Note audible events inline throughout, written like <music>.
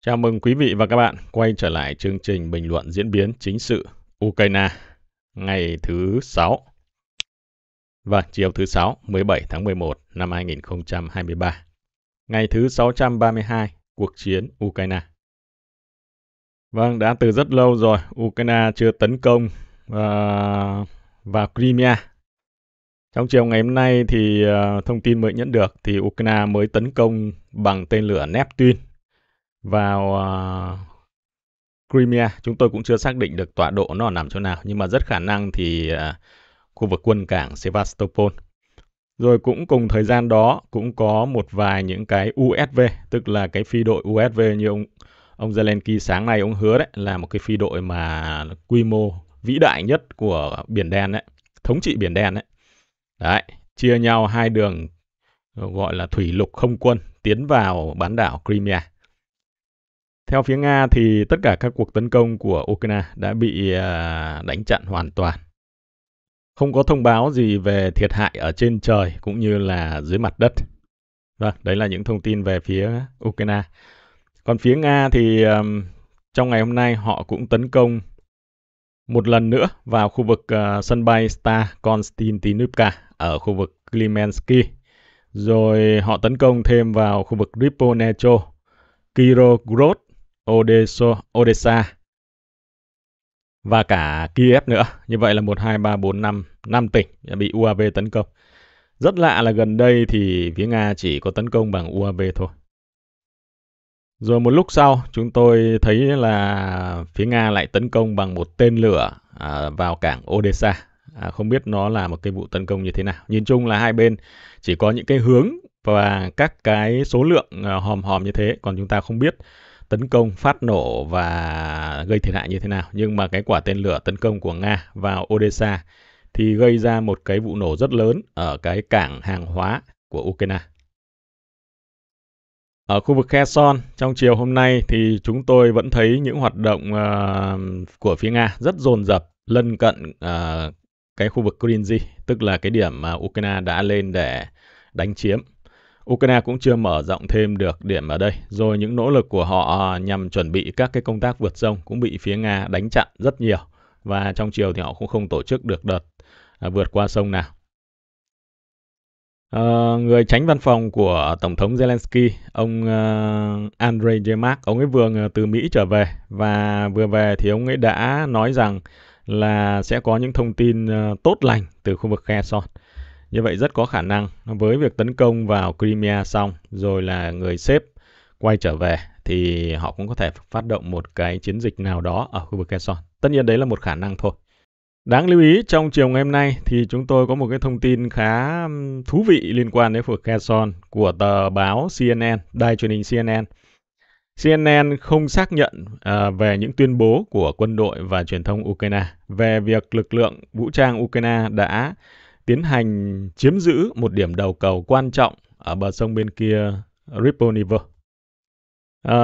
Chào mừng quý vị và các bạn quay trở lại chương trình bình luận diễn biến chính sự Ukraine ngày thứ 6. Và vâng, chiều thứ 6, 17 tháng 11 năm 2023. Ngày thứ 632, cuộc chiến Ukraine. Vâng, đã từ rất lâu rồi, Ukraine chưa tấn công và ờ, và Crimea. Trong chiều ngày hôm nay thì uh, thông tin mới nhận được thì Ukraine mới tấn công bằng tên lửa Neptune vào uh, Crimea. Chúng tôi cũng chưa xác định được tọa độ nó nằm chỗ nào, nhưng mà rất khả năng thì uh, khu vực quân cảng Sevastopol. Rồi cũng cùng thời gian đó cũng có một vài những cái USV, tức là cái phi đội USV như ông ông Zelensky sáng nay ông hứa đấy là một cái phi đội mà quy mô vĩ đại nhất của biển đen đấy, thống trị biển đen đấy. Đấy, chia nhau hai đường gọi là thủy lục không quân tiến vào bán đảo Crimea. Theo phía Nga thì tất cả các cuộc tấn công của Ukraine đã bị à, đánh chặn hoàn toàn. Không có thông báo gì về thiệt hại ở trên trời cũng như là dưới mặt đất. Vâng, đấy là những thông tin về phía Ukraine. Còn phía Nga thì trong ngày hôm nay họ cũng tấn công một lần nữa vào khu vực à, sân bay Star Konstantinivka ở khu vực Klimensky. Rồi họ tấn công thêm vào khu vực Riponecho, Kirogrod Odessa, Odessa và cả Kiev nữa. Như vậy là 1, 2, 3, 4, 5, 5 tỉnh bị UAV tấn công. Rất lạ là gần đây thì phía Nga chỉ có tấn công bằng UAV thôi. Rồi một lúc sau chúng tôi thấy là phía Nga lại tấn công bằng một tên lửa à, vào cảng Odessa. À, không biết nó là một cái vụ tấn công như thế nào. Nhìn chung là hai bên chỉ có những cái hướng và các cái số lượng à, hòm hòm như thế. Còn chúng ta không biết tấn công phát nổ và gây thiệt hại như thế nào nhưng mà cái quả tên lửa tấn công của Nga vào Odessa thì gây ra một cái vụ nổ rất lớn ở cái cảng hàng hóa của Ukraine. Ở khu vực Kherson trong chiều hôm nay thì chúng tôi vẫn thấy những hoạt động uh, của phía Nga rất dồn dập lân cận uh, cái khu vực Krinzy, tức là cái điểm mà Ukraine đã lên để đánh chiếm. Ukraine cũng chưa mở rộng thêm được điểm ở đây, rồi những nỗ lực của họ à, nhằm chuẩn bị các cái công tác vượt sông cũng bị phía Nga đánh chặn rất nhiều và trong chiều thì họ cũng không tổ chức được đợt à, vượt qua sông nào. À, người tránh văn phòng của Tổng thống Zelensky, ông uh, Andrei Yemak, ông ấy vừa ờ, từ Mỹ trở về và vừa về thì ông ấy đã nói rằng là sẽ có những thông tin uh, tốt lành từ khu vực Kherson. Uh, như vậy rất có khả năng với việc tấn công vào Crimea xong rồi là người xếp quay trở về thì họ cũng có thể phát động một cái chiến dịch nào đó ở khu vực Kherson. Tất nhiên đấy là một khả năng thôi. Đáng lưu ý trong chiều ngày hôm nay thì chúng tôi có một cái thông tin khá thú vị liên quan đến khu vực Kherson của tờ báo CNN, đài truyền hình CNN. CNN không xác nhận à, về những tuyên bố của quân đội và truyền thông Ukraine về việc lực lượng vũ trang Ukraine đã tiến hành chiếm giữ một điểm đầu cầu quan trọng ở bờ sông bên kia Ripon River. À,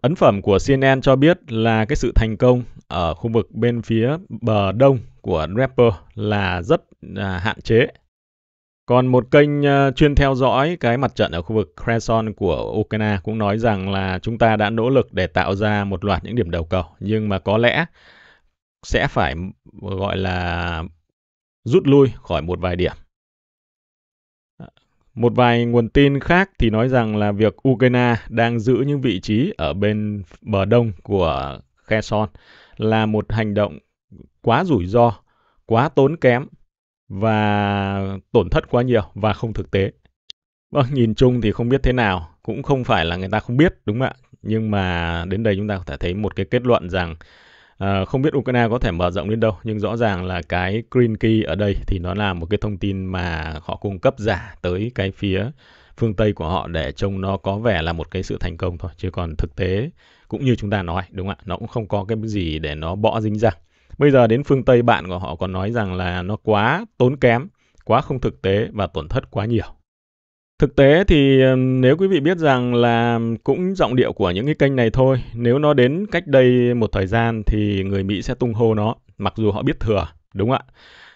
ấn phẩm của CNN cho biết là cái sự thành công ở khu vực bên phía bờ đông của Rapper là rất à, hạn chế. Còn một kênh uh, chuyên theo dõi cái mặt trận ở khu vực Kherson của Ukraine cũng nói rằng là chúng ta đã nỗ lực để tạo ra một loạt những điểm đầu cầu nhưng mà có lẽ sẽ phải gọi là rút lui khỏi một vài điểm. Một vài nguồn tin khác thì nói rằng là việc Ukraine đang giữ những vị trí ở bên bờ đông của Kherson là một hành động quá rủi ro, quá tốn kém và tổn thất quá nhiều và không thực tế. Vâng, nhìn chung thì không biết thế nào, cũng không phải là người ta không biết đúng không ạ? Nhưng mà đến đây chúng ta có thể thấy một cái kết luận rằng À, không biết Ukraine có thể mở rộng đến đâu nhưng rõ ràng là cái green key ở đây thì nó là một cái thông tin mà họ cung cấp giả tới cái phía phương Tây của họ để trông nó có vẻ là một cái sự thành công thôi chứ còn thực tế cũng như chúng ta nói đúng không ạ nó cũng không có cái gì để nó bõ dính ra bây giờ đến phương Tây bạn của họ còn nói rằng là nó quá tốn kém quá không thực tế và tổn thất quá nhiều Thực tế thì nếu quý vị biết rằng là cũng giọng điệu của những cái kênh này thôi, nếu nó đến cách đây một thời gian thì người Mỹ sẽ tung hô nó, mặc dù họ biết thừa, đúng ạ.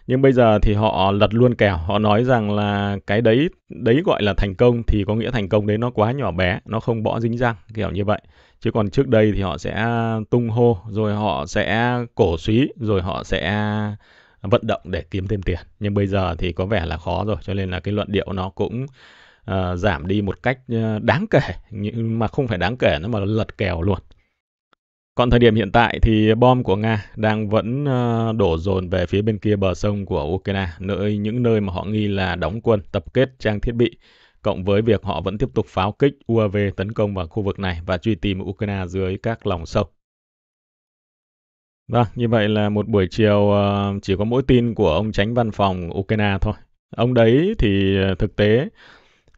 Nhưng bây giờ thì họ lật luôn kèo, họ nói rằng là cái đấy đấy gọi là thành công thì có nghĩa thành công đấy nó quá nhỏ bé, nó không bỏ dính răng kiểu như vậy. Chứ còn trước đây thì họ sẽ tung hô, rồi họ sẽ cổ suý, rồi họ sẽ vận động để kiếm thêm tiền. Nhưng bây giờ thì có vẻ là khó rồi, cho nên là cái luận điệu nó cũng Ờ, giảm đi một cách ờ, đáng kể nhưng mà không phải đáng kể nữa mà lật kèo luôn. Còn thời điểm hiện tại thì bom của Nga đang vẫn ờ, đổ dồn về phía bên kia bờ sông của Ukraine, nơi những nơi mà họ nghi là đóng quân, tập kết trang thiết bị, cộng với việc họ vẫn tiếp tục pháo kích UAV tấn công vào khu vực này và truy tìm Ukraine dưới các lòng sông. Vâng, như vậy là một buổi chiều chỉ có mỗi tin của ông tránh văn phòng Ukraine thôi. Ông đấy thì thực tế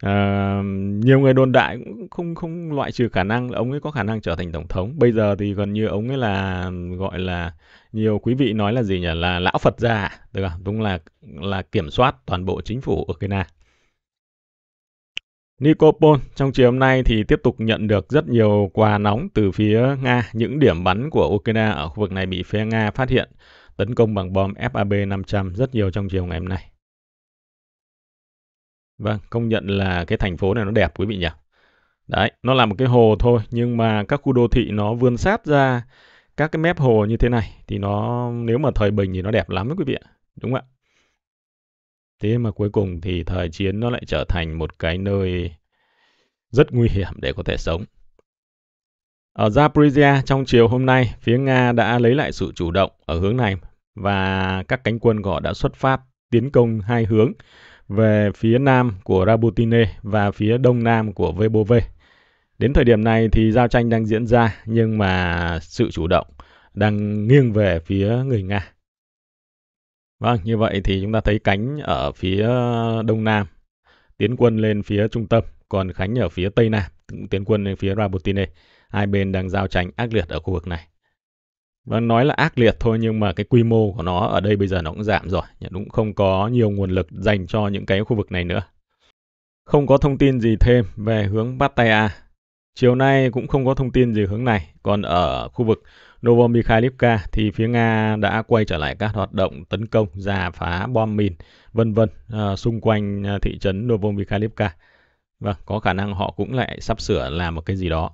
À, nhiều người đồn đại cũng không không loại trừ khả năng là ông ấy có khả năng trở thành tổng thống. Bây giờ thì gần như ông ấy là gọi là nhiều quý vị nói là gì nhỉ là lão Phật già, được không? Đúng là là kiểm soát toàn bộ chính phủ Ukraine. Nikopol trong chiều hôm nay thì tiếp tục nhận được rất nhiều quà nóng từ phía Nga. Những điểm bắn của Ukraine ở khu vực này bị phía Nga phát hiện tấn công bằng bom FAB 500 rất nhiều trong chiều ngày hôm nay. Vâng, công nhận là cái thành phố này nó đẹp quý vị nhỉ. Đấy, nó là một cái hồ thôi nhưng mà các khu đô thị nó vươn sát ra các cái mép hồ như thế này thì nó nếu mà thời bình thì nó đẹp lắm đấy quý vị ạ. Đúng ạ. Thế mà cuối cùng thì thời chiến nó lại trở thành một cái nơi rất nguy hiểm để có thể sống. Ở Zaporizhia trong chiều hôm nay, phía Nga đã lấy lại sự chủ động ở hướng này và các cánh quân của họ đã xuất phát tiến công hai hướng về phía nam của Rabutine và phía đông nam của Vebove. Đến thời điểm này thì giao tranh đang diễn ra nhưng mà sự chủ động đang nghiêng về phía người Nga. Vâng, như vậy thì chúng ta thấy cánh ở phía đông nam tiến quân lên phía trung tâm, còn Khánh ở phía tây nam tiến quân lên phía Rabutine Hai bên đang giao tranh ác liệt ở khu vực này nó vâng, nói là ác liệt thôi nhưng mà cái quy mô của nó ở đây bây giờ nó cũng giảm rồi nhà cũng không có nhiều nguồn lực dành cho những cái khu vực này nữa không có thông tin gì thêm về hướng Pattaya chiều nay cũng không có thông tin gì hướng này còn ở khu vực Novomikhailivka thì phía Nga đã quay trở lại các hoạt động tấn công, giả phá bom mìn, vân vân à, xung quanh ờ, thị trấn Novomikhailivka. Và vâng, có khả năng họ cũng lại sắp sửa làm một cái gì đó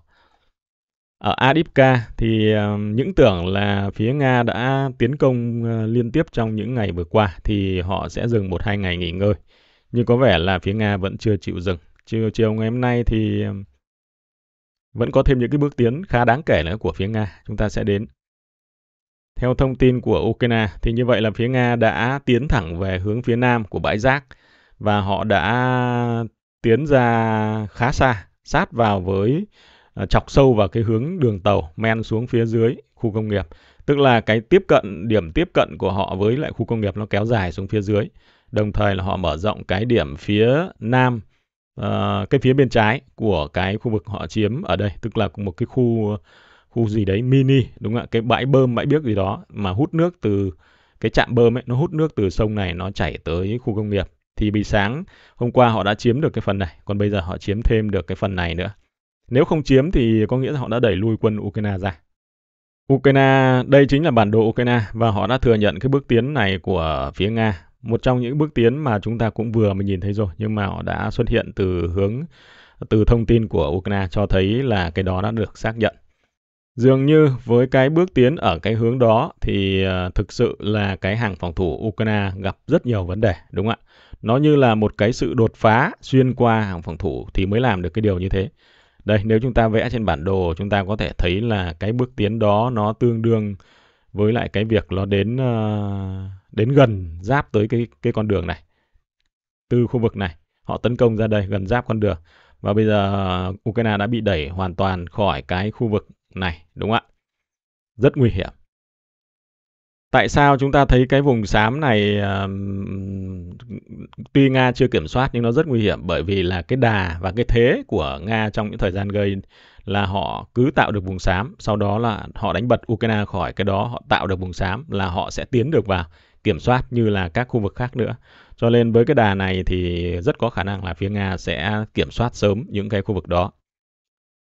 ở Adipka thì những tưởng là phía Nga đã tiến công ờ, liên tiếp trong những ngày vừa qua thì họ sẽ dừng một hai ngày nghỉ ngơi. Nhưng có vẻ là phía Nga vẫn chưa chịu dừng. Chiều chiều ngày hôm nay thì vẫn có thêm những cái bước tiến khá đáng kể nữa của phía Nga. Chúng ta sẽ đến. Theo thông tin của Ukraine thì như vậy là phía Nga đã tiến thẳng về hướng phía nam của bãi rác và họ đã tiến ra khá xa, sát vào với À, chọc sâu vào cái hướng đường tàu men xuống phía dưới khu công nghiệp tức là cái tiếp cận điểm tiếp cận của họ với lại khu công nghiệp nó kéo dài xuống phía dưới đồng thời là họ mở rộng cái điểm phía nam uh, cái phía bên trái của cái khu vực họ chiếm ở đây tức là một cái khu khu gì đấy mini đúng không ạ cái bãi bơm bãi biếc gì đó mà hút nước từ cái trạm bơm ấy nó hút nước từ sông này nó chảy tới khu công nghiệp thì bị sáng hôm qua họ đã chiếm được cái phần này còn bây giờ họ chiếm thêm được cái phần này nữa nếu không chiếm thì có nghĩa là họ đã đẩy lui quân Ukraine ra. Ukraine, đây chính là bản đồ Ukraine và họ đã thừa nhận cái bước tiến này của phía Nga. Một trong những bước tiến mà chúng ta cũng vừa mới nhìn thấy rồi, nhưng mà họ đã xuất hiện từ hướng từ thông tin của Ukraine cho thấy là cái đó đã được xác nhận. Dường như với cái bước tiến ở cái hướng đó thì ờ, thực sự là cái hàng phòng thủ Ukraine gặp rất nhiều vấn đề, đúng không ạ? Nó như là một cái sự đột phá xuyên qua hàng phòng thủ thì mới làm được cái điều như thế. Đây, nếu chúng ta vẽ trên bản đồ, chúng ta có thể thấy là cái bước tiến đó nó tương đương với lại cái việc nó đến uh, đến gần giáp tới cái cái con đường này. Từ khu vực này, họ tấn công ra đây gần giáp con đường. Và bây giờ Ukraine đã bị đẩy hoàn toàn khỏi cái khu vực này, đúng không ạ? Rất nguy hiểm tại sao chúng ta thấy cái vùng xám này ờ, tuy Nga chưa kiểm soát nhưng nó rất nguy hiểm bởi vì là cái đà và cái thế của Nga trong những thời gian gây là họ cứ tạo được vùng xám, sau đó là họ đánh bật Ukraine khỏi cái đó, họ tạo được vùng xám là họ sẽ tiến được vào kiểm soát như là các khu vực khác nữa. Cho nên với cái đà này thì rất có khả năng là phía Nga sẽ kiểm soát sớm những cái khu vực đó.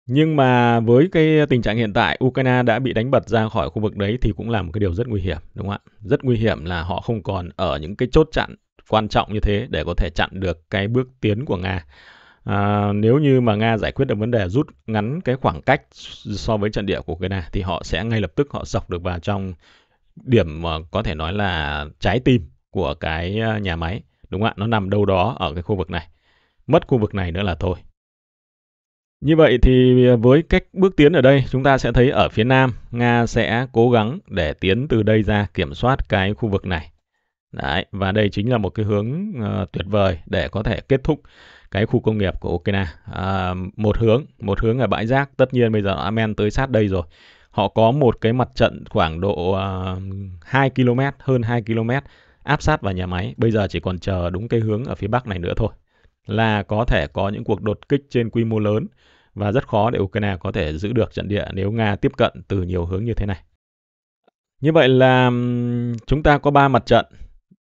Nhưng mà với cái tình trạng hiện tại Ukraine đã bị đánh bật ra khỏi khu vực đấy thì cũng là một cái điều rất nguy hiểm đúng không ạ? Rất nguy hiểm là họ không còn ở những cái chốt chặn quan trọng như thế để có thể chặn được cái bước tiến của Nga. À, nếu như mà Nga giải quyết được vấn đề rút ngắn cái khoảng cách so với trận địa của Ukraine thì họ sẽ ngay lập tức họ dọc được vào trong điểm mà có thể nói là trái tim của cái à, nhà máy đúng không ạ? Nó nằm đâu đó ở cái khu vực này. Mất khu vực này nữa là thôi. Như vậy thì à, với cách bước tiến ở đây, chúng ta sẽ thấy ở phía Nam, Nga sẽ cố gắng để tiến từ đây ra kiểm soát cái khu vực này. Đấy, và đây chính là một cái hướng uh, tuyệt vời để có thể kết thúc cái khu công nghiệp của Ukraine. À, một hướng, một hướng là bãi rác. Tất nhiên bây giờ Amen tới sát đây rồi. Họ có một cái mặt trận khoảng độ uh, 2 km, hơn 2 km áp sát vào nhà máy. Bây giờ chỉ còn chờ đúng cái hướng ở phía bắc này nữa thôi là có thể có những cuộc đột kích trên quy mô lớn và rất khó để Ukraine có thể giữ được trận địa nếu Nga tiếp cận từ nhiều hướng như thế này. Như vậy là chúng ta có ba mặt trận,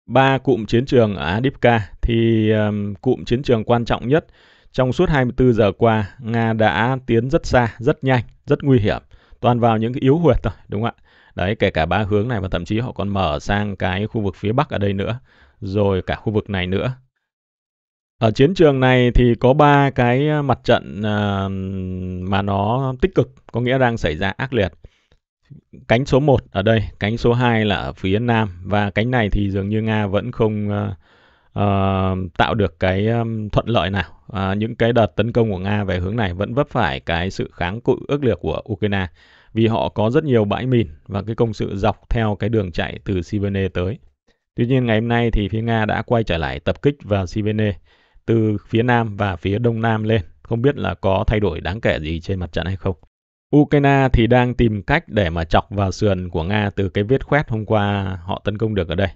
ba cụm chiến trường ở Adipka thì um, cụm chiến trường quan trọng nhất trong suốt 24 giờ qua Nga đã tiến rất xa, rất nhanh, rất nguy hiểm, toàn vào những cái yếu huyệt thôi, đúng không ạ? Đấy, kể cả ba hướng này và thậm chí họ còn mở sang cái khu vực phía bắc ở đây nữa, rồi cả khu vực này nữa. Ở chiến trường này thì có ba cái ờ, mặt trận ờ, mà nó tích cực, có nghĩa đang xảy ra ác liệt. Cánh số 1 ở đây, cánh số 2 là ở phía Nam và cánh này thì dường như Nga vẫn không uh, tạo được cái thuận lợi nào. Uh, những cái đợt tấn công của Nga về hướng này vẫn vấp phải cái sự kháng cự ước liệt của Ukraine vì họ có rất nhiều bãi mìn và cái công sự dọc theo cái đường chạy từ Sibene tới. Tuy nhiên ngày hôm nay thì phía Nga đã quay trở lại tập kích vào Sibene từ phía Nam và phía Đông Nam lên. Không biết là có thay đổi đáng kể gì trên mặt trận hay không. Ukraine thì đang tìm cách để mà chọc vào sườn của Nga từ cái vết khoét hôm qua họ tấn công được ở đây.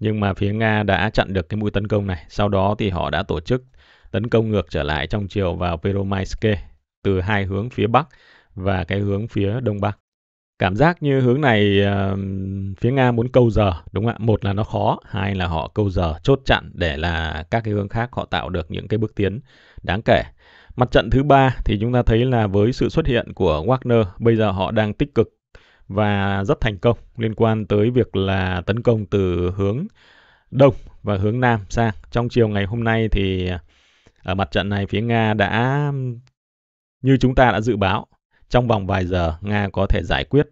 Nhưng mà phía Nga đã chặn được cái mũi tấn công này. Sau đó thì họ đã tổ chức tấn công ngược trở lại trong chiều vào Peromaiske từ hai hướng phía Bắc và cái hướng phía Đông Bắc cảm giác như hướng này ờ, phía Nga muốn câu giờ đúng không ạ? Một là nó khó, hai là họ câu giờ chốt chặn để là các cái hướng khác họ tạo được những cái bước tiến đáng kể. Mặt trận thứ ba thì chúng ta thấy là với sự xuất hiện của Wagner, bây giờ họ đang tích cực và rất thành công liên quan tới việc là tấn công từ hướng đông và hướng nam sang. Trong chiều ngày hôm nay thì ở ờ, mặt trận này phía Nga đã như chúng ta đã dự báo trong vòng vài giờ Nga có thể giải quyết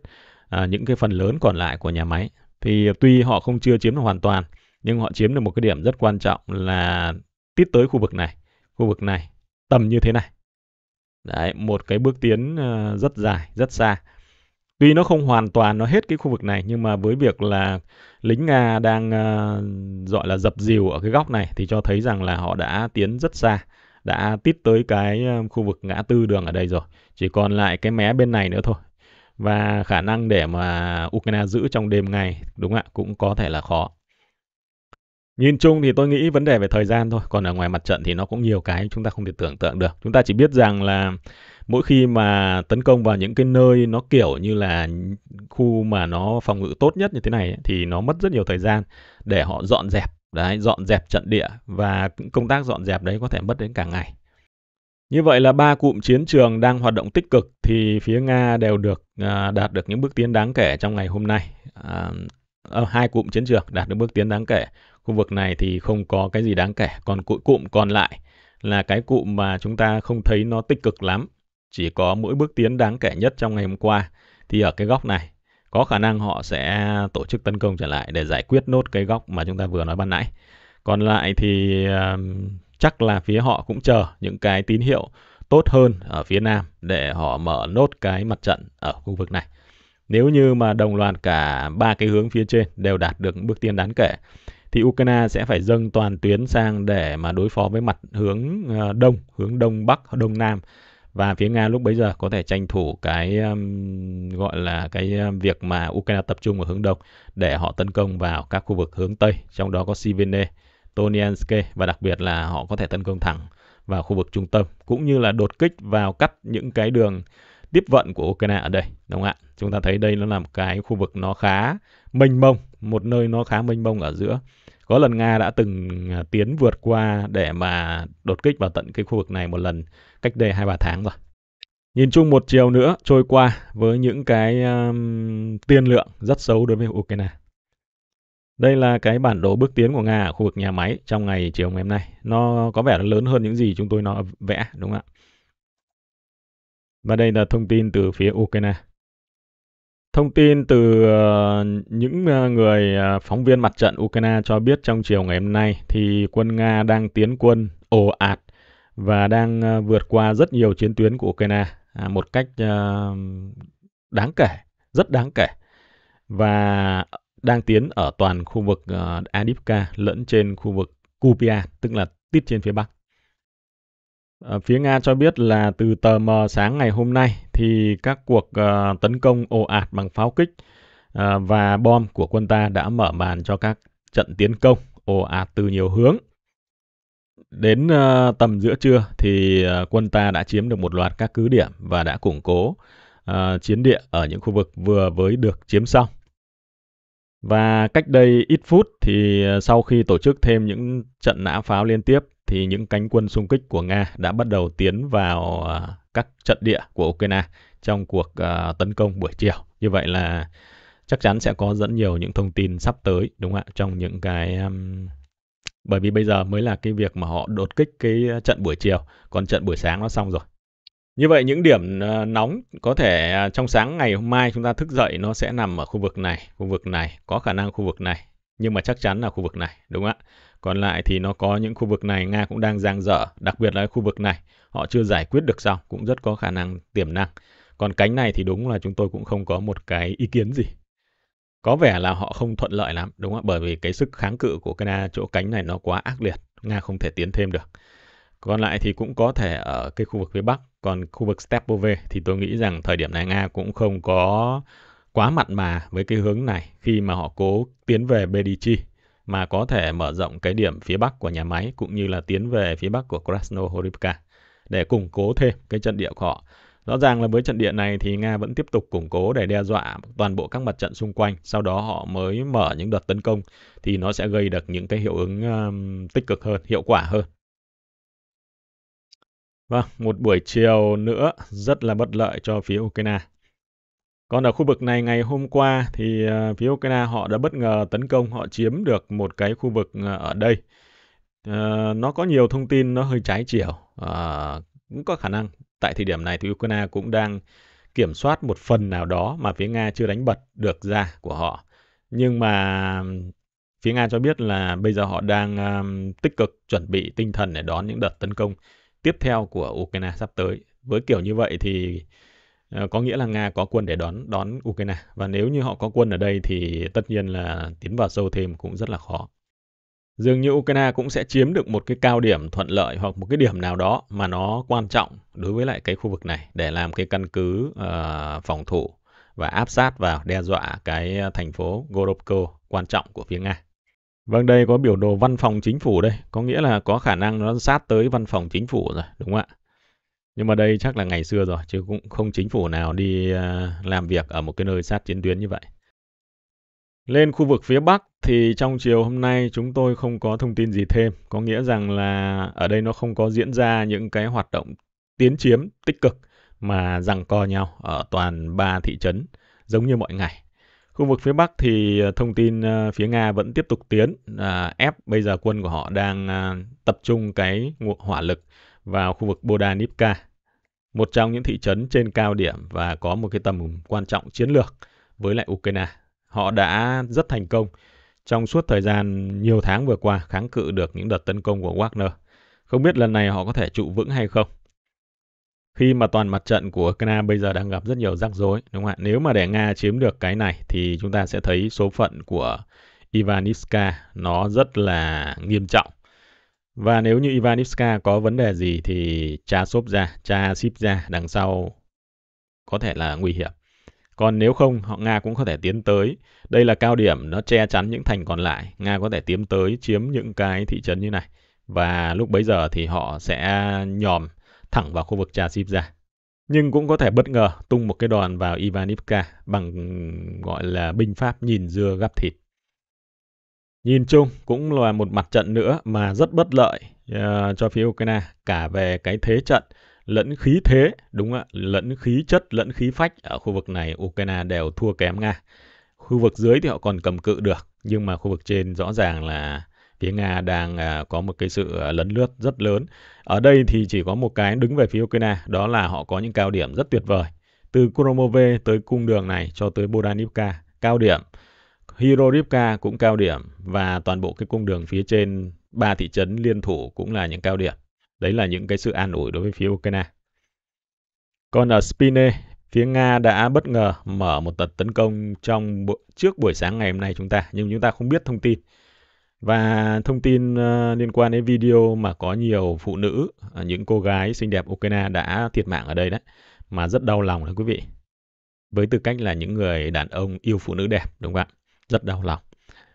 à, những cái phần lớn còn lại của nhà máy. Thì tuy họ không chưa chiếm được hoàn toàn nhưng họ chiếm được một cái điểm rất quan trọng là tít tới khu vực này, khu vực này tầm như thế này. Đấy, một cái bước tiến ờ, rất dài, rất xa. Tuy nó không hoàn toàn nó hết cái khu vực này nhưng mà với việc là lính Nga đang uh, gọi là dập dìu ở cái góc này thì cho thấy rằng là họ đã tiến rất xa đã tít tới cái ờ, khu vực ngã tư đường ở đây rồi chỉ còn lại cái mé bên này nữa thôi và khả năng để mà Ukraine giữ trong đêm ngày đúng ạ cũng có thể là khó Nhìn chung thì tôi nghĩ vấn đề về thời gian thôi, còn ở ngoài mặt trận thì nó cũng nhiều cái chúng ta không thể tưởng tượng được. Chúng ta chỉ biết rằng là mỗi khi mà tấn công vào những cái nơi nó kiểu như là khu mà nó phòng ngự tốt nhất như thế này thì nó mất rất nhiều thời gian để họ dọn dẹp Đấy, dọn dẹp trận địa và công tác dọn dẹp đấy có thể mất đến cả ngày. Như vậy là ba cụm chiến trường đang hoạt động tích cực thì phía Nga đều được à, đạt được những bước tiến đáng kể trong ngày hôm nay. À, ờ, hai cụm chiến trường đạt được bước tiến đáng kể. Khu vực này thì không có cái gì đáng kể, còn cụm cụm còn lại là cái cụm mà chúng ta không thấy nó tích cực lắm. Chỉ có mỗi bước tiến đáng kể nhất trong ngày hôm qua thì ở cái góc này có khả năng họ sẽ tổ chức tấn công trở lại để giải quyết nốt cái góc mà chúng ta vừa nói ban nãy. Còn lại thì um, chắc là phía họ cũng chờ những cái tín hiệu tốt hơn ở phía Nam để họ mở nốt cái mặt trận ở khu vực này. Nếu như mà đồng loạt cả ba cái hướng phía trên đều đạt được bước tiến đáng kể thì Ukraine sẽ phải dâng toàn tuyến sang để mà đối phó với mặt hướng ờ, đông, hướng đông bắc, đông nam và phía Nga lúc bấy giờ có thể tranh thủ cái um, gọi là cái um, việc mà Ukraine tập trung ở hướng đông để họ tấn công vào các khu vực hướng tây, trong đó có Sivene, Toniansk và đặc biệt là họ có thể tấn công thẳng vào khu vực trung tâm cũng như là đột kích vào cắt những cái đường tiếp vận của Ukraine ở đây, đúng không ạ? Chúng ta thấy đây nó là một cái khu vực nó khá mênh mông, một nơi nó khá mênh mông ở giữa có lần Nga đã từng à, tiến vượt qua để mà đột kích vào tận cái khu vực này một lần cách đây hai ba tháng rồi. Nhìn chung một chiều nữa trôi qua với những cái um, tiên lượng rất xấu đối với Ukraine. Đây là cái bản đồ bước tiến của Nga ở khu vực nhà máy trong ngày chiều ngày hôm nay. Nó có vẻ là lớn hơn những gì chúng tôi nó vẽ, đúng không ạ? Và đây là thông tin từ phía Ukraine. Thông tin từ ờ, những ờ, người ờ, phóng viên mặt trận Ukraine cho biết trong chiều ngày hôm nay thì quân Nga đang tiến quân ồ ạt và đang vượt qua rất nhiều chiến tuyến của Ukraine à, một cách đáng kể, rất đáng kể. Và đang tiến ở toàn khu vực Adipka lẫn trên khu vực Kupia, tức là tít trên phía Bắc. Ờ, phía Nga cho biết là từ tờ mờ sáng ngày hôm nay thì các cuộc uh, tấn công ồ ạt bằng pháo kích uh, và bom của quân ta đã mở màn cho các trận tiến công ồ ạt từ nhiều hướng. Đến uh, tầm giữa trưa thì uh, quân ta đã chiếm được một loạt các cứ điểm và đã củng cố uh, chiến địa ở những khu vực vừa mới được chiếm xong. Và cách đây ít phút thì ờ, sau khi tổ chức thêm những trận nã pháo liên tiếp thì những cánh quân xung kích của Nga đã bắt đầu tiến vào ờ, các trận địa của Ukraine trong cuộc ờ, tấn công buổi chiều. Như vậy là chắc chắn sẽ có rất nhiều những thông tin sắp tới đúng không ạ trong những cái bởi vì bây giờ mới là cái việc mà họ đột kích cái trận buổi chiều còn trận buổi sáng nó xong rồi như vậy những điểm ờ, nóng có thể à, trong sáng ngày hôm mai chúng ta thức dậy nó sẽ nằm ở khu vực này, khu vực này, có khả năng khu vực này, nhưng mà chắc chắn là khu vực này, đúng không ạ? Còn lại thì nó có những khu vực này Nga cũng đang giang dở, đặc biệt là khu vực này, họ chưa giải quyết được xong, cũng rất có khả năng tiềm năng. Còn cánh này thì đúng là chúng tôi cũng không có một cái ý kiến gì. Có vẻ là họ không thuận lợi lắm, đúng không ạ? Bởi vì cái sức kháng cự của Canada chỗ cánh này nó quá ác liệt, Nga không thể tiến thêm được. Còn lại thì cũng có thể ở cái khu vực phía Bắc còn khu vực Stepove thì tôi nghĩ rằng thời điểm này Nga cũng không có quá mặn mà với cái hướng này khi mà họ cố tiến về Bedichi mà có thể mở rộng cái điểm phía bắc của nhà máy cũng như là tiến về phía bắc của Krasnohorivka để củng cố thêm cái trận địa của họ. Rõ ràng là với trận địa này thì Nga vẫn tiếp tục củng cố để đe dọa toàn bộ các mặt trận xung quanh, sau đó họ mới mở những đợt tấn công thì nó sẽ gây được những cái hiệu ứng um, tích cực hơn, hiệu quả hơn Vâng, một buổi chiều nữa rất là bất lợi cho phía Ukraine. Còn ở khu vực này ngày hôm qua thì ờ, phía Ukraine họ đã bất ngờ tấn công, họ chiếm được một cái khu vực ờ, ở đây. Ờ, nó có nhiều thông tin nó hơi trái chiều. Uh, cũng có khả năng tại thời điểm này thì Ukraine cũng đang kiểm soát một phần nào đó mà phía Nga chưa đánh bật được ra của họ. Nhưng mà phía Nga cho biết là bây giờ họ đang tích cực chuẩn bị tinh thần để đón những đợt tấn công tiếp theo của Ukraine sắp tới. Với kiểu như vậy thì ờ, có nghĩa là Nga có quân để đón đón Ukraine và nếu như họ có quân ở đây thì tất nhiên là tiến vào sâu thêm cũng rất là khó. Dường như Ukraine cũng sẽ chiếm được một cái cao điểm thuận lợi hoặc một cái điểm nào đó mà nó quan trọng đối với lại cái khu vực này để làm cái căn cứ uh, phòng thủ và áp sát vào đe dọa cái ờ, thành phố Gorovko quan trọng của phía Nga. Vâng, đây có biểu đồ văn phòng chính phủ đây, có nghĩa là có khả năng nó sát tới văn phòng chính phủ rồi, đúng không ạ? Nhưng mà đây chắc là ngày xưa rồi, chứ cũng không chính phủ nào đi à, làm việc ở một cái nơi sát chiến tuyến như vậy. Lên khu vực phía Bắc thì trong chiều hôm nay chúng tôi không có thông tin gì thêm, có nghĩa rằng là ở đây nó không có diễn ra những cái hoạt động tiến chiếm tích cực mà rằng co nhau ở toàn ba thị trấn giống như mọi ngày. Khu vực phía Bắc thì ờ, thông tin ờ, phía Nga vẫn tiếp tục tiến, à, ép bây giờ quân của họ đang à, tập trung cái hỏa lực vào khu vực Bodanipka, một trong những thị trấn trên cao điểm và có một cái tầm quan trọng chiến lược với lại Ukraine. Họ đã rất thành công trong suốt thời gian nhiều tháng vừa qua kháng cự được những đợt tấn công của Wagner. Không biết lần này họ có thể trụ vững hay không khi mà toàn mặt trận của Ukraine bây giờ đang gặp rất nhiều rắc rối đúng không ạ? Nếu mà để Nga chiếm được cái này thì chúng ta sẽ thấy số phận của Ivanivska nó rất là nghiêm trọng. Và nếu như Ivanivska có vấn đề gì thì cha xốp ra, cha ship ra đằng sau có thể là nguy hiểm. Còn nếu không, họ Nga cũng có thể tiến tới. Đây là cao điểm, nó che chắn những thành còn lại. Nga có thể tiến tới chiếm những cái thị trấn như này. Và lúc bấy giờ thì họ sẽ nhòm thẳng vào khu vực trà Sip ra. Nhưng cũng có thể bất ngờ tung một cái đòn vào Ivanivka bằng gọi là binh pháp nhìn dưa gắp thịt. Nhìn chung cũng là một mặt trận nữa mà rất bất lợi uh, cho phía Ukraine cả về cái thế trận lẫn khí thế, đúng ạ, lẫn khí chất, lẫn khí phách ở khu vực này Ukraine đều thua kém Nga. Khu vực dưới thì họ còn cầm cự được, nhưng mà khu vực trên rõ ràng là phía Nga đang à, có một cái sự à, lấn lướt rất lớn. Ở đây thì chỉ có một cái đứng về phía Ukraine, đó là họ có những cao điểm rất tuyệt vời. Từ Kuromove tới cung đường này cho tới Bodanivka, cao điểm. Hirorivka cũng cao điểm và toàn bộ cái cung đường phía trên ba thị trấn liên thủ cũng là những cao điểm. Đấy là những cái sự an ủi đối với phía Ukraine. Còn ở Spine, phía Nga đã bất ngờ mở một đợt tấn công trong trước buổi sáng ngày hôm nay chúng ta, nhưng chúng ta không biết thông tin và thông tin ờ, liên quan đến video mà có nhiều phụ nữ ờ, những cô gái xinh đẹp Ukraine đã thiệt mạng ở đây đấy mà rất đau lòng đấy quý vị với tư cách là những người đàn ông yêu phụ nữ đẹp đúng không ạ rất đau lòng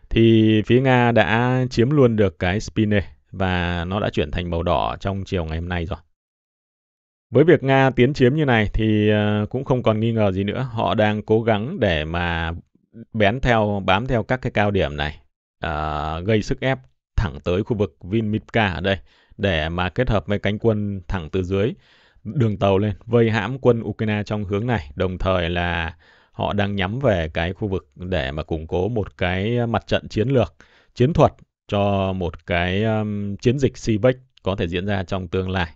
thì phía Nga đã chiếm luôn được cái Spine và nó đã chuyển thành màu đỏ trong chiều ngày hôm nay rồi với việc Nga tiến chiếm như này thì ờ, cũng không còn nghi ngờ gì nữa họ đang cố gắng để mà bén theo bám theo các cái cao điểm này uh, gây sức ép thẳng tới khu vực Vinmipka ở đây để mà kết hợp với cánh quân thẳng từ dưới đường tàu lên vây hãm quân Ukraine trong hướng này đồng thời là họ đang nhắm về cái khu vực để mà củng cố một cái mặt trận chiến lược chiến thuật cho một cái um, chiến dịch Sibex có thể diễn ra trong tương lai.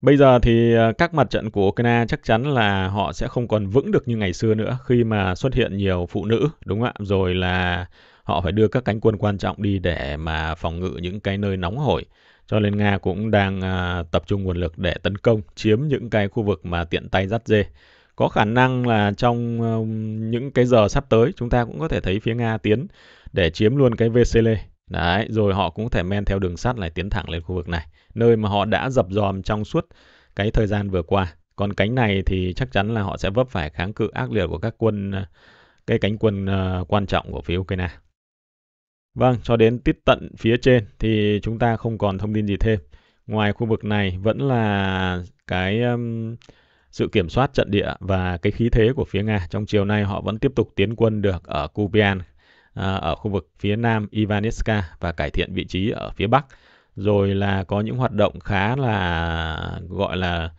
Bây giờ thì à, các mặt trận của Ukraine chắc chắn là họ sẽ không còn vững được như ngày xưa nữa khi mà xuất hiện nhiều phụ nữ, đúng không ạ? Rồi là Họ phải đưa các cánh quân quan trọng đi để mà phòng ngự những cái nơi nóng hổi. Cho nên Nga cũng đang à, tập trung nguồn lực để tấn công, chiếm những cái khu vực mà tiện tay dắt dê. Có khả năng là trong à, những cái giờ sắp tới chúng ta cũng có thể thấy phía Nga tiến để chiếm luôn cái vcl Đấy, rồi họ cũng có thể men theo đường sắt lại tiến thẳng lên khu vực này, nơi mà họ đã dập dòm trong suốt cái thời gian vừa qua. Còn cánh này thì chắc chắn là họ sẽ vấp phải kháng cự ác liệt của các quân ờ, cái cánh quân uh, quan trọng của phía Ukraine. Vâng, cho đến tít tận phía trên thì chúng ta không còn thông tin gì thêm. Ngoài khu vực này vẫn là cái um, sự kiểm soát trận địa và cái khí thế của phía Nga. Trong chiều nay họ vẫn tiếp tục tiến quân được ở Kupian, à, ở khu vực phía nam Ivaniska và cải thiện vị trí ở phía bắc. Rồi là có những hoạt động khá là gọi là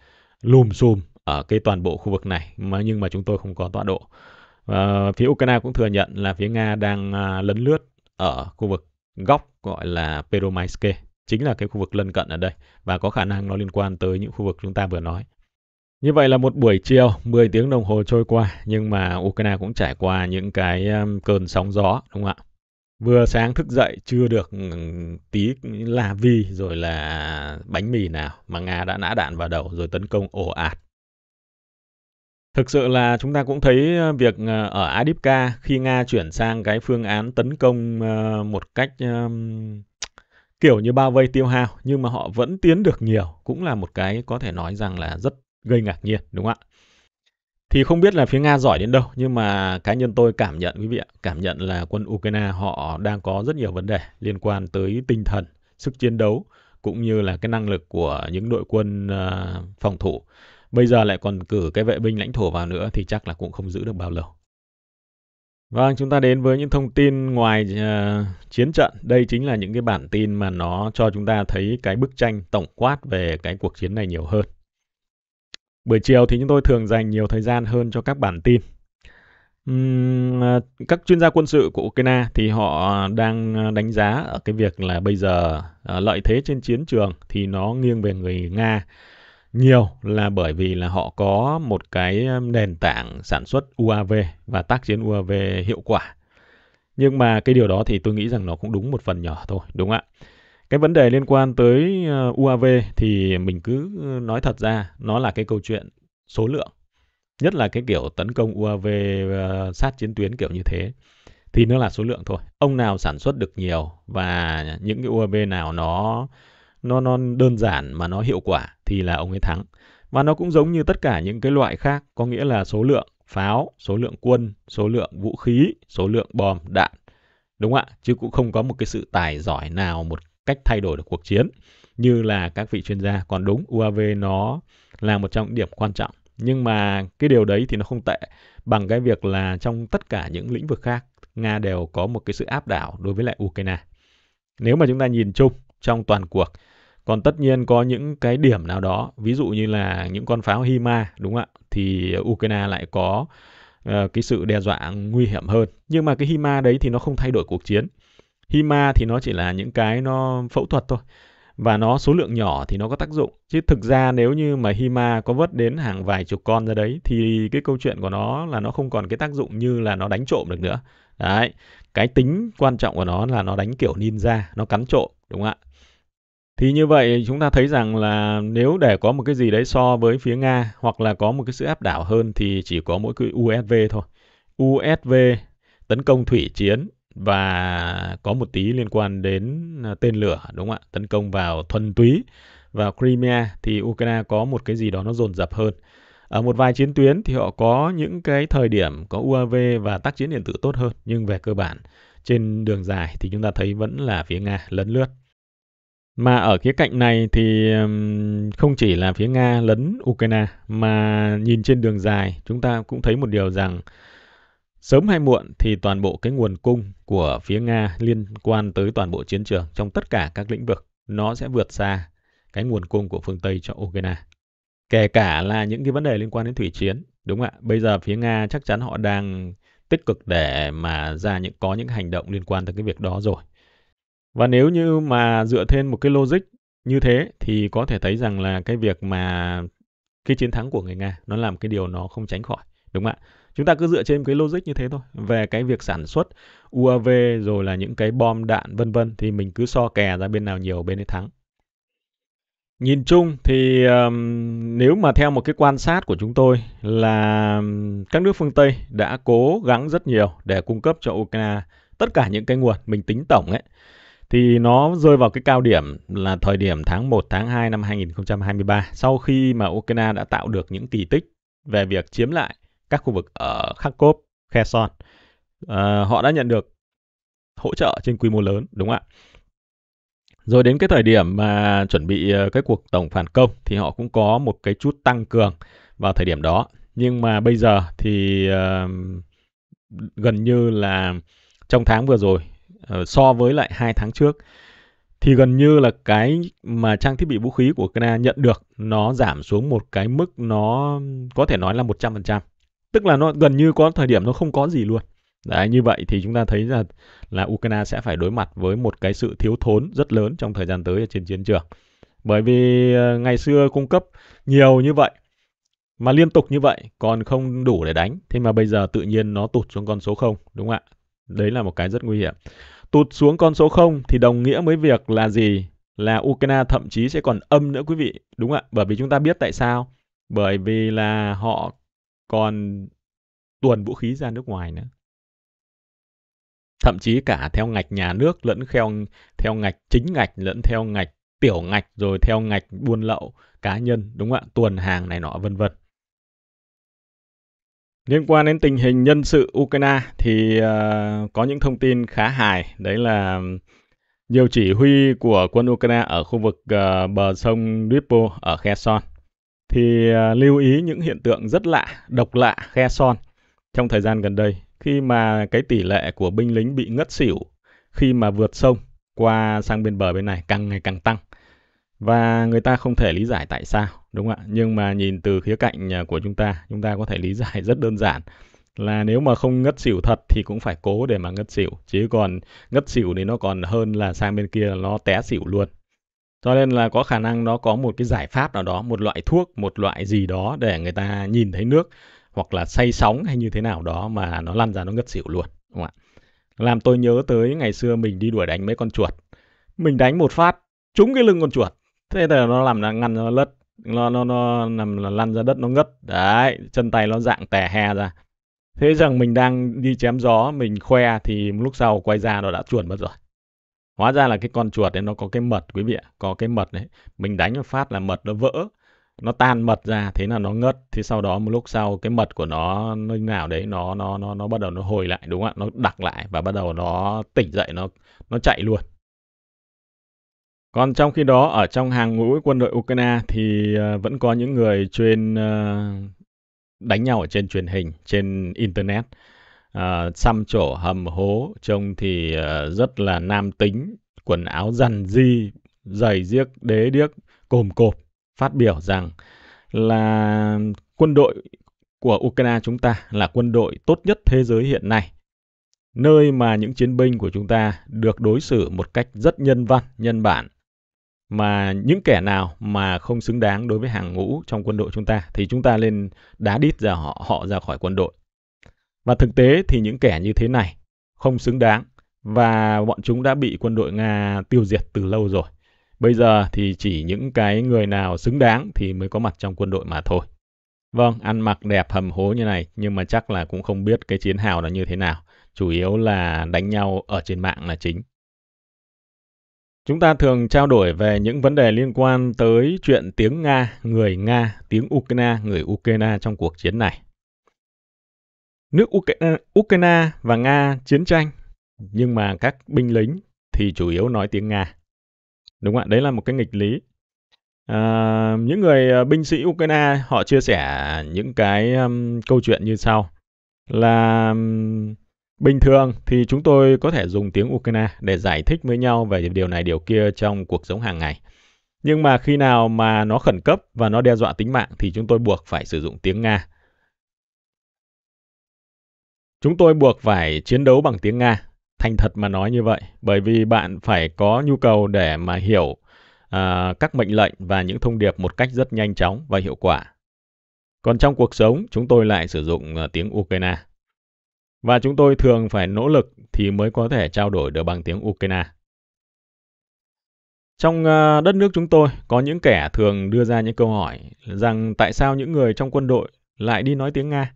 lùm xùm ở cái toàn bộ khu vực này mà nhưng mà chúng tôi không có tọa độ. À, phía Ukraine cũng thừa nhận là phía Nga đang à, lấn lướt ở khu vực góc gọi là Peromaiske, chính là cái khu vực lân cận ở đây và có khả năng nó liên quan tới những khu vực chúng ta vừa nói. Như vậy là một buổi chiều, 10 tiếng đồng hồ trôi qua, nhưng mà Ukraine cũng trải qua những cái um, cơn sóng gió, đúng không ạ? Vừa sáng thức dậy chưa được tí la vi rồi là bánh mì nào mà Nga đã nã đạn vào đầu rồi tấn công ồ ạt Thực sự là chúng ta cũng thấy ờ, việc ờ, ở Adipka khi Nga chuyển sang cái phương án tấn công ờ, một cách kiểu như bao vây tiêu hao nhưng mà họ vẫn tiến được nhiều cũng là một cái có thể nói rằng là rất gây ngạc nhiên đúng không ạ? Thì không biết là phía Nga giỏi đến đâu nhưng mà cá nhân tôi cảm nhận quý vị cảm nhận là quân Ukraine họ đang có rất nhiều vấn đề liên quan tới tinh thần, sức chiến đấu cũng như là cái năng lực của những đội quân phòng thủ Bây giờ lại còn cử cái vệ binh lãnh thổ vào nữa thì chắc là cũng không giữ được bao lâu. Vâng, chúng ta đến với những thông tin ngoài uh, chiến trận. Đây chính là những cái bản tin mà nó cho chúng ta thấy cái bức tranh tổng quát về cái cuộc chiến này nhiều hơn. Buổi chiều thì chúng tôi thường dành nhiều thời gian hơn cho các bản tin. Uhm, các chuyên gia quân sự của Ukraine thì họ đang ờ, đánh giá ở cái việc là bây giờ uh, lợi thế trên chiến trường thì nó nghiêng về người Nga nhiều là bởi vì là họ có một cái nền tảng sản xuất UAV và tác chiến UAV hiệu quả. Nhưng mà cái điều đó thì tôi nghĩ rằng nó cũng đúng một phần nhỏ thôi, đúng ạ. Cái vấn đề liên quan tới ờ, UAV thì mình cứ nói thật ra nó là cái câu chuyện số lượng. Nhất là cái kiểu tấn công UAV ờ, sát chiến tuyến kiểu như thế thì nó là số lượng thôi. Ông nào sản xuất được nhiều và những cái UAV nào nó nó nó đơn giản mà nó hiệu quả thì là ông ấy thắng. Và nó cũng giống như tất cả những cái loại khác, có nghĩa là số lượng pháo, số lượng quân, số lượng vũ khí, số lượng bom, đạn. Đúng ạ, chứ cũng không có một cái sự tài giỏi nào một cách thay đổi được cuộc chiến như là các vị chuyên gia. Còn đúng, UAV nó là một trong điểm quan trọng. Nhưng mà cái điều đấy thì nó không tệ bằng cái việc là trong tất cả những lĩnh vực khác, Nga đều có một cái sự áp đảo đối với lại Ukraine. Nếu mà chúng ta nhìn chung trong toàn cuộc còn tất nhiên có những cái điểm nào đó, ví dụ như là những con pháo HIMA đúng không ạ? Thì Ukraine lại có uh, cái sự đe dọa nguy hiểm hơn. Nhưng mà cái HIMA đấy thì nó không thay đổi cuộc chiến. HIMA thì nó chỉ là những cái nó phẫu thuật thôi. Và nó số lượng nhỏ thì nó có tác dụng. Chứ thực ra nếu như mà HIMA có vớt đến hàng vài chục con ra đấy thì cái câu chuyện của nó là nó không còn cái tác dụng như là nó đánh trộm được nữa. Đấy, cái tính quan trọng của nó là nó đánh kiểu ninja, nó cắn trộm, đúng không ạ? Thì như vậy chúng ta thấy rằng là nếu để có một cái gì đấy so với phía Nga hoặc là có một cái sự áp đảo hơn thì chỉ có mỗi cái USV thôi. USV tấn công thủy chiến và có một tí liên quan đến à, tên lửa đúng không ạ? Tấn công vào thuần túy và Crimea thì Ukraine có một cái gì đó nó dồn dập hơn. Ở một vài chiến tuyến thì họ có những cái thời điểm có UAV và tác chiến điện tử tốt hơn nhưng về cơ bản trên đường dài thì chúng ta thấy vẫn là phía Nga lấn lướt. Mà ở khía cạnh này thì không chỉ là phía Nga lấn Ukraine mà nhìn trên đường dài chúng ta cũng thấy một điều rằng sớm hay muộn thì toàn bộ cái nguồn cung của phía Nga liên quan tới toàn bộ chiến trường trong tất cả các lĩnh vực nó sẽ vượt xa cái nguồn cung của phương Tây cho Ukraine. Kể cả là những cái vấn đề liên quan đến thủy chiến, đúng không ạ. Bây giờ phía Nga chắc chắn họ đang tích cực để mà ra những có những hành động liên quan tới cái việc đó rồi. Và nếu như mà dựa trên một cái logic như thế thì có thể thấy rằng là cái việc mà cái chiến thắng của người Nga nó làm cái điều nó không tránh khỏi, đúng không ạ? Chúng ta cứ dựa trên cái logic như thế thôi về cái việc sản xuất UAV rồi là những cái bom đạn vân vân thì mình cứ so kè ra bên nào nhiều bên ấy thắng. Nhìn chung thì um, nếu mà theo một cái quan sát của chúng tôi là các nước phương Tây đã cố gắng rất nhiều để cung cấp cho Ukraine tất cả những cái nguồn mình tính tổng ấy thì nó rơi vào cái cao điểm là thời điểm tháng 1 tháng 2 năm 2023 sau khi mà Ukraine đã tạo được những kỳ tích về việc chiếm lại các khu vực ở Kharkov, Kherson. À, họ đã nhận được hỗ trợ trên quy mô lớn đúng không ạ? Rồi đến cái thời điểm mà chuẩn bị ờ, cái cuộc tổng phản công thì họ cũng có một cái chút tăng cường vào thời điểm đó. Nhưng mà bây giờ thì uh, gần như là trong tháng vừa rồi Ờ, so với lại hai tháng trước thì gần như là cái mà trang thiết bị vũ khí của Ukraine nhận được nó giảm xuống một cái mức nó có thể nói là 100%. Tức là nó gần như có thời điểm nó không có gì luôn. Đấy, như vậy thì chúng ta thấy là là Ukraine sẽ phải đối mặt với một cái sự thiếu thốn rất lớn trong thời gian tới trên chiến trường. Bởi vì ờ, ngày xưa cung cấp nhiều như vậy mà liên tục như vậy còn không đủ để đánh, thế mà bây giờ tự nhiên nó tụt xuống con số 0, đúng không ạ? Đấy là một cái rất nguy hiểm. Tụt xuống con số 0 thì đồng nghĩa với việc là gì? Là Ukraine thậm chí sẽ còn âm nữa quý vị. Đúng ạ, bởi vì chúng ta biết tại sao. Bởi vì là họ còn tuồn vũ khí ra nước ngoài nữa. Thậm chí cả theo ngạch nhà nước lẫn theo, theo ngạch chính ngạch lẫn theo ngạch tiểu ngạch rồi theo ngạch buôn lậu cá nhân đúng không ạ tuần hàng này nọ vân vân Liên quan đến tình hình nhân sự Ukraine thì uh, có những thông tin khá hài, đấy là nhiều chỉ huy của quân Ukraine ở khu vực uh, bờ sông Dnipro ở Kherson thì uh, lưu ý những hiện tượng rất lạ, độc lạ Kherson trong thời gian gần đây khi mà cái tỷ lệ của binh lính bị ngất xỉu khi mà vượt sông qua sang bên bờ bên này càng ngày càng tăng và người ta không thể lý giải tại sao đúng không ạ nhưng mà nhìn từ khía cạnh à, của chúng ta chúng ta có thể lý <laughs> giải rất đơn giản là nếu mà không ngất xỉu thật thì cũng phải cố để mà ngất xỉu chứ còn ngất xỉu thì nó còn hơn là sang bên kia nó té xỉu luôn cho nên là có khả năng nó có một cái giải pháp nào đó một loại thuốc một loại gì đó để người ta nhìn thấy nước hoặc là say sóng hay như thế nào đó mà nó lăn ra nó ngất xỉu luôn đúng không ạ làm tôi nhớ tới ngày xưa mình đi đuổi đánh mấy con chuột mình đánh một phát trúng cái lưng con chuột thế là nó làm là ngăn nó lất nó nó nó nằm là lăn ra đất nó ngất đấy chân tay nó dạng tè hè ra thế rằng mình đang đi chém gió mình khoe thì một lúc sau quay ra nó đã chuồn mất rồi hóa ra là cái con chuột ấy nó có cái mật quý vị ạ có cái mật đấy mình đánh một phát là mật nó vỡ nó tan mật ra thế là nó ngất thế sau đó một lúc sau cái mật của nó nơi nào đấy nó nó nó nó bắt đầu nó hồi lại đúng không ạ nó đặc lại và bắt đầu nó tỉnh dậy nó nó chạy luôn còn trong khi đó ở trong hàng ngũ quân đội Ukraine thì ờ, vẫn có những người chuyên ờ, đánh nhau ở trên truyền hình, trên internet. Ờ, xăm chỗ hầm hố trông thì rất là nam tính quần áo rằn di giày diếc đế điếc cồm cộp phát biểu rằng là quân đội của Ukraine chúng ta là quân đội tốt nhất thế giới hiện nay. Nơi mà những chiến binh của chúng ta được đối xử một cách rất nhân văn, nhân bản mà những kẻ nào mà không xứng đáng đối với hàng ngũ trong quân đội chúng ta thì chúng ta lên đá đít ra họ họ ra khỏi quân đội. Và thực tế thì những kẻ như thế này không xứng đáng và bọn chúng đã bị quân đội Nga tiêu diệt từ lâu rồi. Bây giờ thì chỉ những cái người nào xứng đáng thì mới có mặt trong quân đội mà thôi. Vâng, ăn mặc đẹp hầm hố như này nhưng mà chắc là cũng không biết cái chiến hào là như thế nào. Chủ yếu là đánh nhau ở trên mạng là chính. Chúng ta thường trao đổi về những vấn đề liên quan tới chuyện tiếng Nga, người Nga, tiếng Ukraine, người Ukraine trong cuộc chiến này. Nước Ukraine, và Nga chiến tranh, nhưng mà các binh lính thì chủ yếu nói tiếng Nga. Đúng không ạ? Đấy là một cái nghịch lý. À, những người à, binh sĩ Ukraine họ chia sẻ những cái um, câu chuyện như sau là um, Bình thường thì chúng tôi có thể dùng tiếng Ukraine để giải thích với nhau về điều này điều kia trong cuộc sống hàng ngày. Nhưng mà khi nào mà nó khẩn cấp và nó đe dọa tính mạng thì chúng tôi buộc phải sử dụng tiếng Nga. Chúng tôi buộc phải chiến đấu bằng tiếng Nga, thành thật mà nói như vậy, bởi vì bạn phải có nhu cầu để mà hiểu à, các mệnh lệnh và những thông điệp một cách rất nhanh chóng và hiệu quả. Còn trong cuộc sống, chúng tôi lại sử dụng à, tiếng Ukraine và chúng tôi thường phải nỗ lực thì mới có thể trao đổi được bằng tiếng Ukraine. Trong ờ, đất nước chúng tôi có những kẻ thường đưa ra những câu hỏi rằng tại sao những người trong quân đội lại đi nói tiếng Nga. và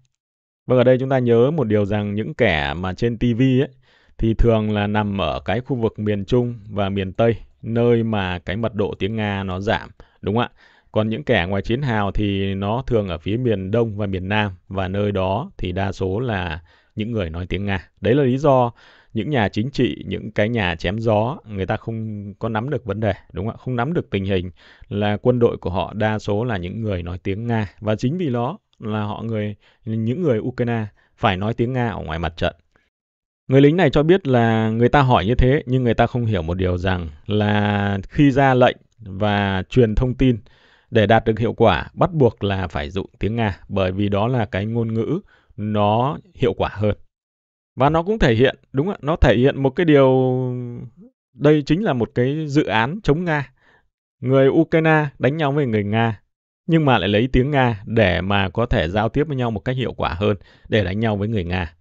vâng, ở đây chúng ta nhớ một điều rằng những kẻ mà trên TV ấy thì thường là nằm ở cái khu vực miền Trung và miền Tây nơi mà cái mật độ tiếng Nga nó giảm, đúng không ạ? Còn những kẻ ngoài chiến hào thì nó thường ở phía miền Đông và miền Nam và nơi đó thì đa số là những người nói tiếng Nga. Đấy là lý do những nhà chính trị, những cái nhà chém gió người ta không có nắm được vấn đề, đúng không ạ? Không nắm được tình hình là quân đội của họ đa số là những người nói tiếng Nga và chính vì đó là họ người những người Ukraine phải nói tiếng Nga ở ngoài mặt trận. Người lính này cho biết là người ta hỏi như thế nhưng người ta không hiểu một điều rằng là khi ra lệnh và truyền thông tin để đạt được hiệu quả bắt buộc là phải dụng tiếng Nga bởi vì đó là cái ngôn ngữ nó hiệu quả hơn và nó cũng thể hiện đúng ạ nó thể hiện một cái điều đây chính là một cái dự án chống nga người ukraine đánh nhau với người nga nhưng mà lại lấy tiếng nga để mà có thể giao tiếp với nhau một cách hiệu quả hơn để đánh nhau với người nga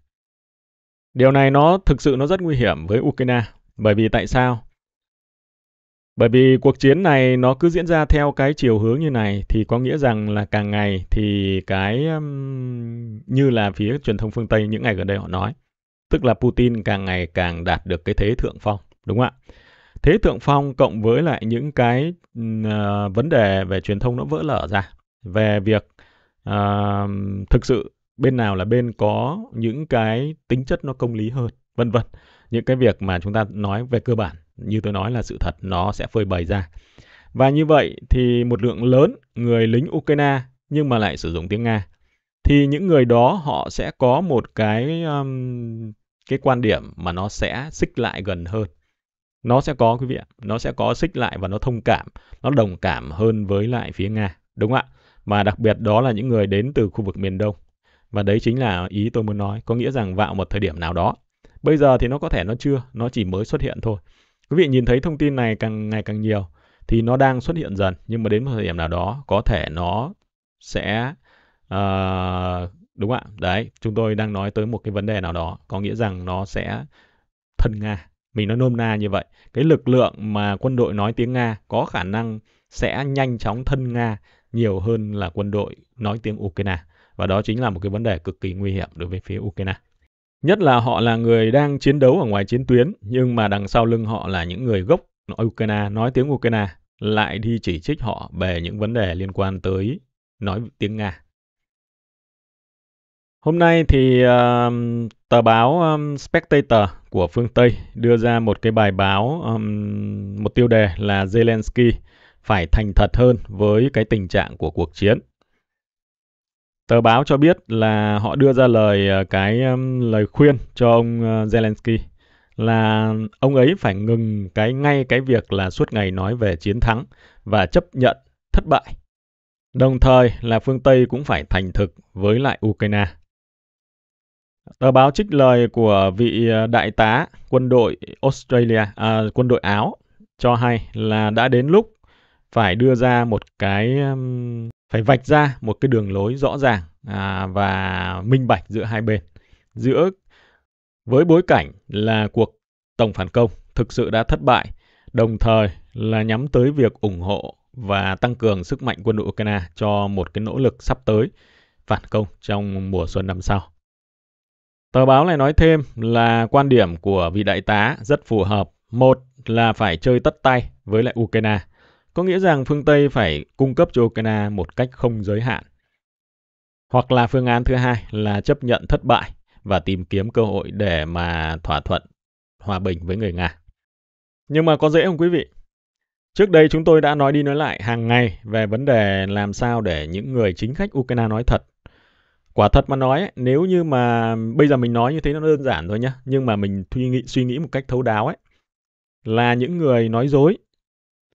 điều này nó thực sự nó rất nguy hiểm với ukraine bởi vì tại sao bởi vì cuộc chiến này nó cứ diễn ra theo cái chiều hướng như này thì có nghĩa rằng là càng ngày thì cái um, như là phía truyền thông phương Tây những ngày gần đây họ nói, tức là Putin càng ngày càng đạt được cái thế thượng phong, đúng không ạ? Thế thượng phong cộng với lại những cái uh, vấn đề về truyền thông nó vỡ lở ra, về việc uh, thực sự bên nào là bên có những cái tính chất nó công lý hơn, vân vân. Những cái việc mà chúng ta nói về cơ bản như tôi nói là sự thật nó sẽ phơi bày ra. Và như vậy thì một lượng lớn người lính Ukraine nhưng mà lại sử dụng tiếng Nga thì những người đó họ sẽ có một cái um, cái quan điểm mà nó sẽ xích lại gần hơn. Nó sẽ có quý vị ạ, nó sẽ có xích lại và nó thông cảm, nó đồng cảm hơn với lại phía Nga, đúng không ạ? Và đặc biệt đó là những người đến từ khu vực miền Đông. Và đấy chính là ý tôi muốn nói, có nghĩa rằng vào một thời điểm nào đó. Bây giờ thì nó có thể nó chưa, nó chỉ mới xuất hiện thôi. Quý vị nhìn thấy thông tin này càng ngày càng nhiều thì nó đang xuất hiện dần nhưng mà đến một thời điểm nào đó có thể nó sẽ uh, đúng ạ đấy chúng tôi đang nói tới một cái vấn đề nào đó có nghĩa rằng nó sẽ thân nga mình nói nôm na như vậy cái lực lượng mà quân đội nói tiếng nga có khả năng sẽ nhanh chóng thân nga nhiều hơn là quân đội nói tiếng ukraine và đó chính là một cái vấn đề cực kỳ nguy hiểm đối với phía ukraine Nhất là họ là người đang chiến đấu ở ngoài chiến tuyến, nhưng mà đằng sau lưng họ là những người gốc Ukraine, nói tiếng Ukraine, lại đi chỉ trích họ về những vấn đề liên quan tới nói tiếng Nga. Hôm nay thì um, tờ báo um, Spectator của phương Tây đưa ra một cái bài báo, um, một tiêu đề là Zelensky phải thành thật hơn với cái tình trạng của cuộc chiến. Tờ báo cho biết là họ đưa ra lời ờ, cái lời khuyên cho ông ờ, Zelensky là ông ấy phải ngừng cái ngay cái việc là suốt ngày nói về chiến thắng và chấp nhận thất bại. Đồng thời là phương Tây cũng phải thành thực với lại Ukraine. Tờ báo trích lời của vị ờ, đại tá quân đội Australia, à, quân đội Áo cho hay là đã đến lúc phải đưa ra một cái phải vạch ra một cái đường lối rõ ràng à, và minh bạch giữa hai bên giữa với bối cảnh là cuộc tổng phản công thực sự đã thất bại đồng thời là nhắm tới việc ủng hộ và tăng cường sức mạnh quân đội Ukraine cho một cái nỗ lực sắp tới phản công trong mùa xuân năm sau. Tờ báo này nói thêm là quan điểm của vị đại tá rất phù hợp. Một là phải chơi tất tay với lại Ukraine. Có nghĩa rằng phương Tây phải cung cấp cho Ukraine một cách không giới hạn. Hoặc là phương án thứ hai là chấp nhận thất bại và tìm kiếm cơ hội để mà thỏa thuận hòa bình với người Nga. Nhưng mà có dễ không quý vị? Trước đây chúng tôi đã nói đi nói lại hàng ngày về vấn đề làm sao để những người chính khách Ukraine nói thật. Quả thật mà nói, nếu như mà bây giờ mình nói như thế nó đơn giản thôi nhá, nhưng mà mình suy nghĩ, suy nghĩ một cách thấu đáo ấy, là những người nói dối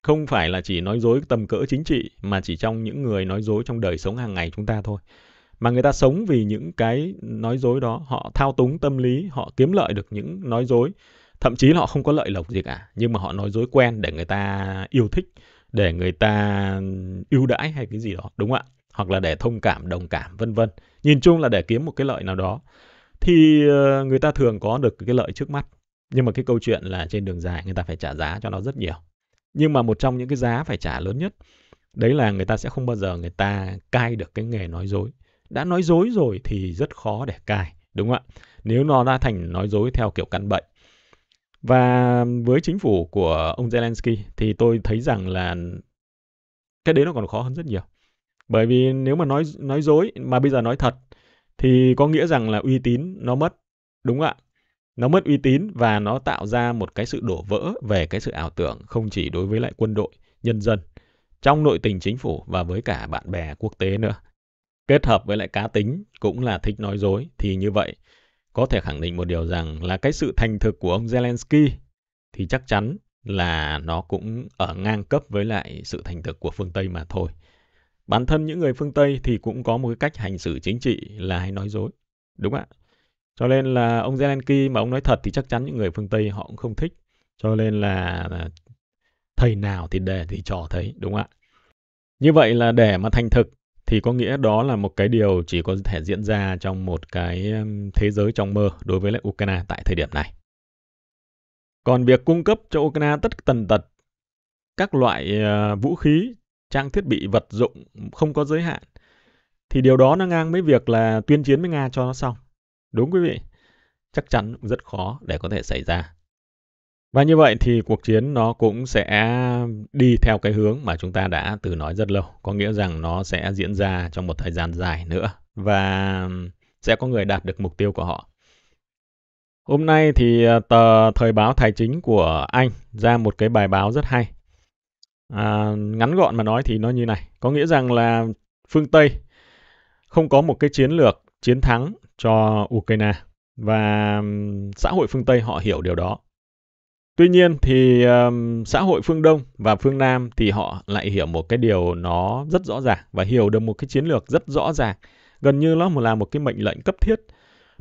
không phải là chỉ nói dối tầm cỡ chính trị mà chỉ trong những người nói dối trong đời sống hàng ngày chúng ta thôi mà người ta sống vì những cái nói dối đó họ thao túng tâm lý họ kiếm lợi được những nói dối thậm chí là họ không có lợi lộc gì cả nhưng mà họ nói dối quen để người ta yêu thích để người ta ưu đãi hay cái gì đó đúng không ạ hoặc là để thông cảm đồng cảm vân vân nhìn chung là để kiếm một cái lợi nào đó thì ờ, người ta thường có được cái lợi trước mắt nhưng mà cái câu chuyện là trên đường dài người ta phải trả giá cho nó rất nhiều nhưng mà một trong những cái giá phải trả lớn nhất đấy là người ta sẽ không bao giờ người ta cai được cái nghề nói dối đã nói dối rồi thì rất khó để cai đúng không ạ nếu nó đã thành nói dối theo kiểu căn bệnh và với chính phủ của ông Zelensky thì tôi thấy rằng là cái đấy nó còn khó hơn rất nhiều bởi vì nếu mà nói nói dối mà bây giờ nói thật thì có nghĩa rằng là uy tín nó mất đúng không ạ nó mất uy tín và nó tạo ra một cái sự đổ vỡ về cái sự ảo tưởng không chỉ đối với lại quân đội, nhân dân, trong nội tình chính phủ và với cả bạn bè quốc tế nữa. Kết hợp với lại cá tính cũng là thích nói dối thì như vậy có thể khẳng định một điều rằng là cái sự thành thực của ông Zelensky thì chắc chắn là nó cũng ở ngang cấp với lại sự thành thực của phương Tây mà thôi. Bản thân những người phương Tây thì cũng có một cái cách hành xử chính trị là hay nói dối. Đúng ạ. À? cho nên là ông Zelensky mà ông nói thật thì chắc chắn những người phương Tây họ cũng không thích cho nên là à, thầy nào thì đề thì trò thấy đúng không ạ như vậy là để mà thành thực thì có nghĩa đó là một cái điều chỉ có thể diễn ra trong một cái thế giới trong mơ đối với lại Ukraine tại thời điểm này. Còn việc cung cấp cho Ukraine tất tần tật các loại à, vũ khí, trang thiết bị vật dụng không có giới hạn thì điều đó nó ngang với việc là tuyên chiến với Nga cho nó xong. Đúng quý vị, chắc chắn rất khó để có thể xảy ra. Và như vậy thì cuộc chiến nó cũng sẽ đi theo cái hướng mà chúng ta đã từ nói rất lâu. Có nghĩa rằng nó sẽ diễn ra trong một thời gian dài nữa và sẽ có người đạt được mục tiêu của họ. Hôm nay thì ờ, tờ Thời báo Tài chính của Anh ra một cái bài báo rất hay. À, ngắn gọn mà nói thì nó như này. Có nghĩa rằng là phương Tây không có một cái chiến lược chiến thắng cho Ukraine và xã hội phương Tây họ hiểu điều đó. Tuy nhiên thì um, xã hội phương Đông và phương Nam thì họ lại hiểu một cái điều nó rất rõ ràng và hiểu được một cái chiến lược rất rõ ràng, gần như nó là một cái mệnh lệnh cấp thiết.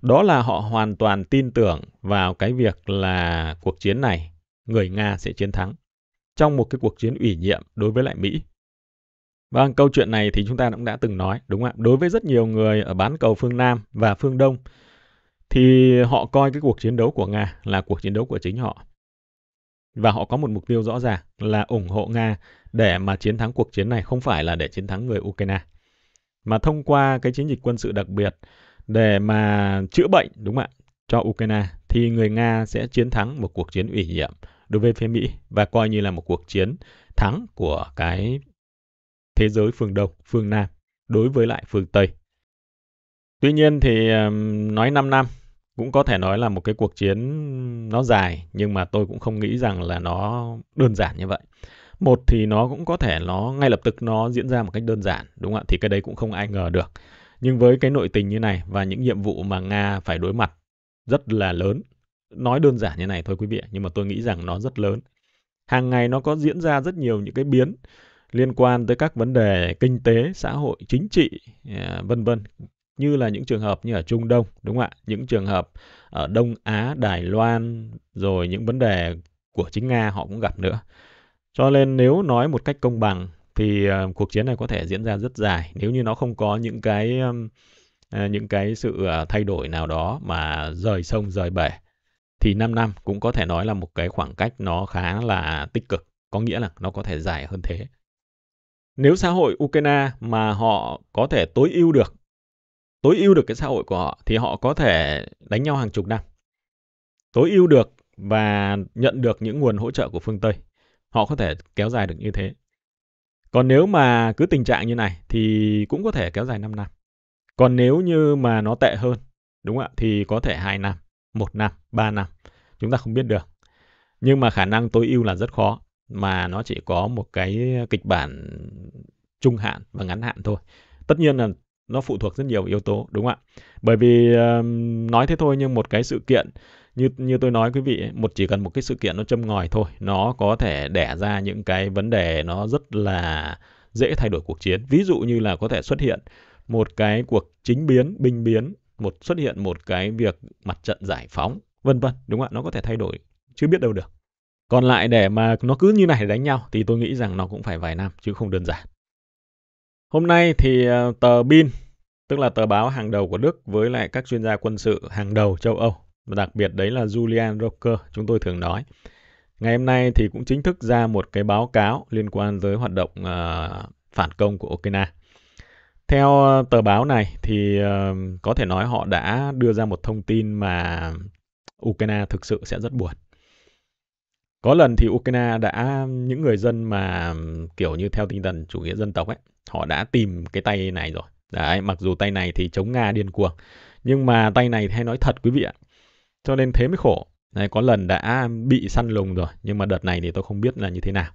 Đó là họ hoàn toàn tin tưởng vào cái việc là cuộc chiến này người Nga sẽ chiến thắng trong một cái cuộc chiến ủy nhiệm đối với lại Mỹ Vâng, câu chuyện này thì chúng ta cũng đã từng nói, đúng không ạ? Đối với rất nhiều người ở bán cầu phương Nam và phương Đông, thì họ coi cái cuộc chiến đấu của Nga là cuộc chiến đấu của chính họ. Và họ có một mục tiêu rõ ràng là ủng hộ Nga để mà chiến thắng cuộc chiến này không phải là để chiến thắng người Ukraine. Mà thông qua cái chiến dịch quân sự đặc biệt để mà chữa bệnh, đúng không ạ, cho Ukraine, thì người Nga sẽ chiến thắng một cuộc chiến ủy nhiệm đối với phía Mỹ và coi như là một cuộc chiến thắng của cái thế giới phương Đông, phương Nam đối với lại phương Tây. Tuy nhiên thì nói 5 năm cũng có thể nói là một cái cuộc chiến nó dài nhưng mà tôi cũng không nghĩ rằng là nó đơn giản như vậy. Một thì nó cũng có thể nó ngay lập tức nó diễn ra một cách đơn giản, đúng không ạ? Thì cái đấy cũng không ai ngờ được. Nhưng với cái nội tình như này và những nhiệm vụ mà Nga phải đối mặt rất là lớn. Nói đơn giản như này thôi quý vị, nhưng mà tôi nghĩ rằng nó rất lớn. Hàng ngày nó có diễn ra rất nhiều những cái biến liên quan tới các vấn đề kinh tế, xã hội, chính trị, à, vân vân như là những trường hợp như ở Trung Đông đúng không ạ? Những trường hợp ở Đông Á, Đài Loan rồi những vấn đề của chính Nga họ cũng gặp nữa. Cho nên nếu nói một cách công bằng thì à, cuộc chiến này có thể diễn ra rất dài nếu như nó không có những cái à, những cái sự thay đổi nào đó mà rời sông rời bể thì 5 năm cũng có thể nói là một cái khoảng cách nó khá là tích cực, có nghĩa là nó có thể dài hơn thế nếu xã hội Ukraine mà họ có thể tối ưu được tối ưu được cái xã hội của họ thì họ có thể đánh nhau hàng chục năm tối ưu được và nhận được những nguồn hỗ trợ của phương Tây họ có thể kéo dài được như thế còn nếu mà cứ tình trạng như này thì cũng có thể kéo dài 5 năm còn nếu như mà nó tệ hơn đúng không ạ thì có thể 2 năm 1 năm 3 năm chúng ta không biết được nhưng mà khả năng tối ưu là rất khó mà nó chỉ có một cái kịch bản trung hạn và ngắn hạn thôi. Tất nhiên là nó phụ thuộc rất nhiều yếu tố đúng không ạ? Bởi vì uh, nói thế thôi nhưng một cái sự kiện như như tôi nói quý vị một chỉ cần một cái sự kiện nó châm ngòi thôi nó có thể đẻ ra những cái vấn đề nó rất là dễ thay đổi cuộc chiến ví dụ như là có thể xuất hiện một cái cuộc chính biến binh biến một xuất hiện một cái việc mặt trận giải phóng vân vân đúng không ạ nó có thể thay đổi chưa biết đâu được còn lại để mà nó cứ như này đánh nhau thì tôi nghĩ rằng nó cũng phải vài năm chứ không đơn giản. Hôm nay thì ờ, tờ Bin, tức là tờ báo hàng đầu của Đức với lại các chuyên gia quân sự hàng đầu châu Âu, và đặc biệt đấy là Julian Rocker, chúng tôi thường nói. Ngày hôm nay thì cũng chính thức ra một cái báo cáo liên quan tới hoạt động uh, phản công của Ukraine. Theo ờ, tờ báo này thì uh, có thể nói họ đã đưa ra một thông tin mà Ukraine thực sự sẽ rất buồn. Có lần thì Ukraine đã những người dân mà kiểu như theo tinh thần chủ nghĩa dân tộc ấy, họ đã tìm cái tay này rồi. Đấy, mặc dù tay này thì chống Nga điên cuồng, nhưng mà tay này hay nói thật quý vị ạ. Cho nên thế mới khổ. Đấy, có lần đã bị săn lùng rồi, nhưng mà đợt này thì tôi không biết là như thế nào.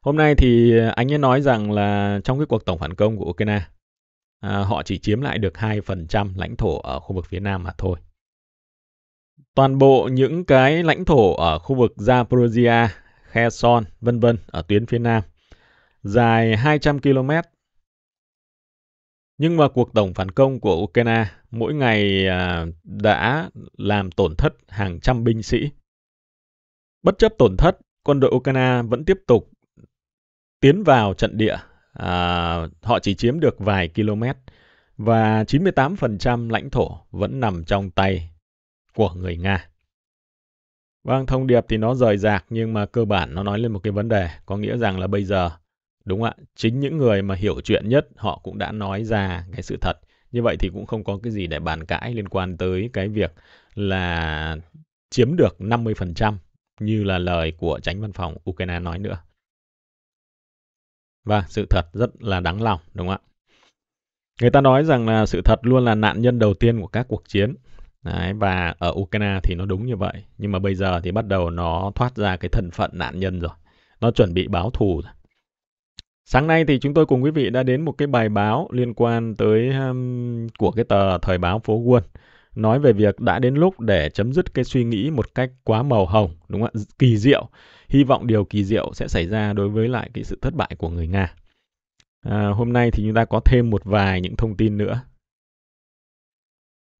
Hôm nay thì anh ấy nói rằng là trong cái cuộc tổng phản công của Ukraine, à, họ chỉ chiếm lại được 2% lãnh thổ ở khu vực phía Nam mà thôi. Toàn bộ những cái lãnh thổ ở khu vực Zaporozhia, Kherson, vân vân ở tuyến phía Nam, dài 200 km. Nhưng mà cuộc tổng phản công của Ukraine mỗi ngày à, đã làm tổn thất hàng trăm binh sĩ. Bất chấp tổn thất, quân đội Ukraine vẫn tiếp tục tiến vào trận địa. À, họ chỉ chiếm được vài km và 98% lãnh thổ vẫn nằm trong tay của người Nga. Vâng, thông điệp thì nó rời rạc nhưng mà cơ bản nó nói lên một cái vấn đề, có nghĩa rằng là bây giờ, đúng ạ, chính những người mà hiểu chuyện nhất họ cũng đã nói ra cái sự thật. Như vậy thì cũng không có cái gì để bàn cãi liên quan tới cái việc là chiếm được 50% như là lời của tránh văn phòng Ukraine nói nữa. Và vâng, sự thật rất là đáng lòng, đúng không ạ? Người ta nói rằng là sự thật luôn là nạn nhân đầu tiên của các cuộc chiến. Đấy, và ở Ukraine thì nó đúng như vậy. Nhưng mà bây giờ thì bắt đầu nó thoát ra cái thân phận nạn nhân rồi. Nó chuẩn bị báo thù rồi. Sáng nay thì chúng tôi cùng quý vị đã đến một cái bài báo liên quan tới um, của cái tờ Thời báo Phố Quân nói về việc đã đến lúc để chấm dứt cái suy nghĩ một cách quá màu hồng, đúng không ạ? Kỳ diệu. Hy vọng điều kỳ diệu sẽ xảy ra đối với lại cái sự thất bại của người Nga. À, hôm nay thì chúng ta có thêm một vài những thông tin nữa.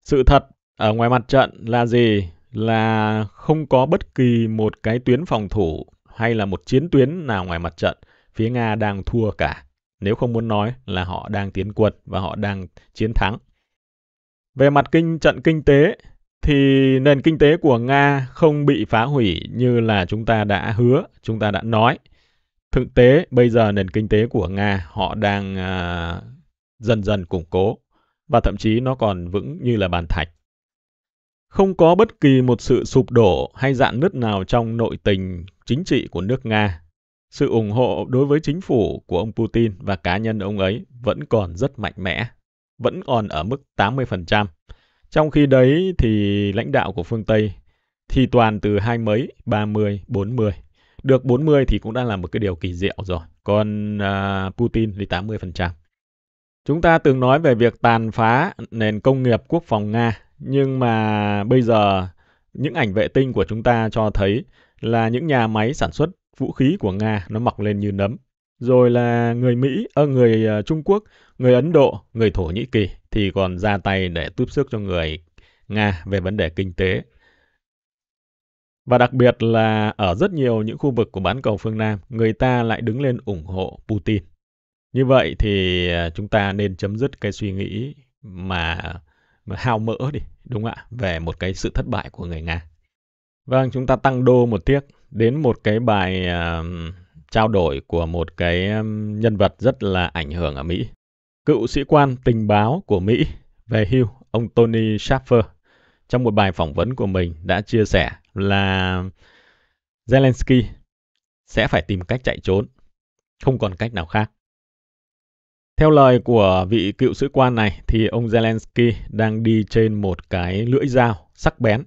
Sự thật ở ngoài mặt trận là gì? Là không có bất kỳ một cái tuyến phòng thủ hay là một chiến tuyến nào ngoài mặt trận. Phía Nga đang thua cả. Nếu không muốn nói là họ đang tiến quân và họ đang chiến thắng. Về mặt kinh trận kinh tế thì nền kinh tế của Nga không bị phá hủy như là chúng ta đã hứa, chúng ta đã nói. Thực tế bây giờ nền kinh tế của Nga họ đang à, dần dần củng cố và thậm chí nó còn vững như là bàn thạch. Không có bất kỳ một sự sụp đổ hay dạn nứt nào trong nội tình chính trị của nước Nga. Sự ủng hộ đối với chính phủ của ông Putin và cá nhân ông ấy vẫn còn rất mạnh mẽ, vẫn còn ở mức 80%. Trong khi đấy thì lãnh đạo của phương Tây thì toàn từ hai mấy, 30, 40. Được 40 thì cũng đã là một cái điều kỳ diệu rồi. Còn uh, Putin thì 80%. Chúng ta từng nói về việc tàn phá nền công nghiệp quốc phòng Nga nhưng mà bây giờ những ảnh vệ tinh của chúng ta cho thấy là những nhà máy sản xuất vũ khí của Nga nó mọc lên như nấm. Rồi là người Mỹ, ở ờ, à, người ờ, Trung Quốc, người Ấn Độ, người Thổ Nhĩ Kỳ thì còn ra tay để tiếp sức cho người Nga về vấn đề kinh tế. Và đặc biệt là ở rất nhiều những khu vực của bán cầu phương Nam, người ta lại đứng lên ủng hộ Putin. Như vậy thì ờ, chúng ta nên chấm dứt cái suy nghĩ mà hao mỡ đi, đúng ạ, về một cái sự thất bại của người Nga. Vâng, chúng ta tăng đô một tiếc đến một cái bài uh, trao đổi của một cái à, nhân vật rất là ảnh hưởng ở Mỹ. Cựu sĩ quan tình báo của Mỹ về hưu, ông Tony Schaffer trong một bài phỏng vấn của mình đã chia sẻ là Zelensky sẽ phải tìm cách chạy trốn, không còn cách nào khác. Theo lời của vị cựu sĩ quan này thì ông Zelensky đang đi trên một cái lưỡi dao sắc bén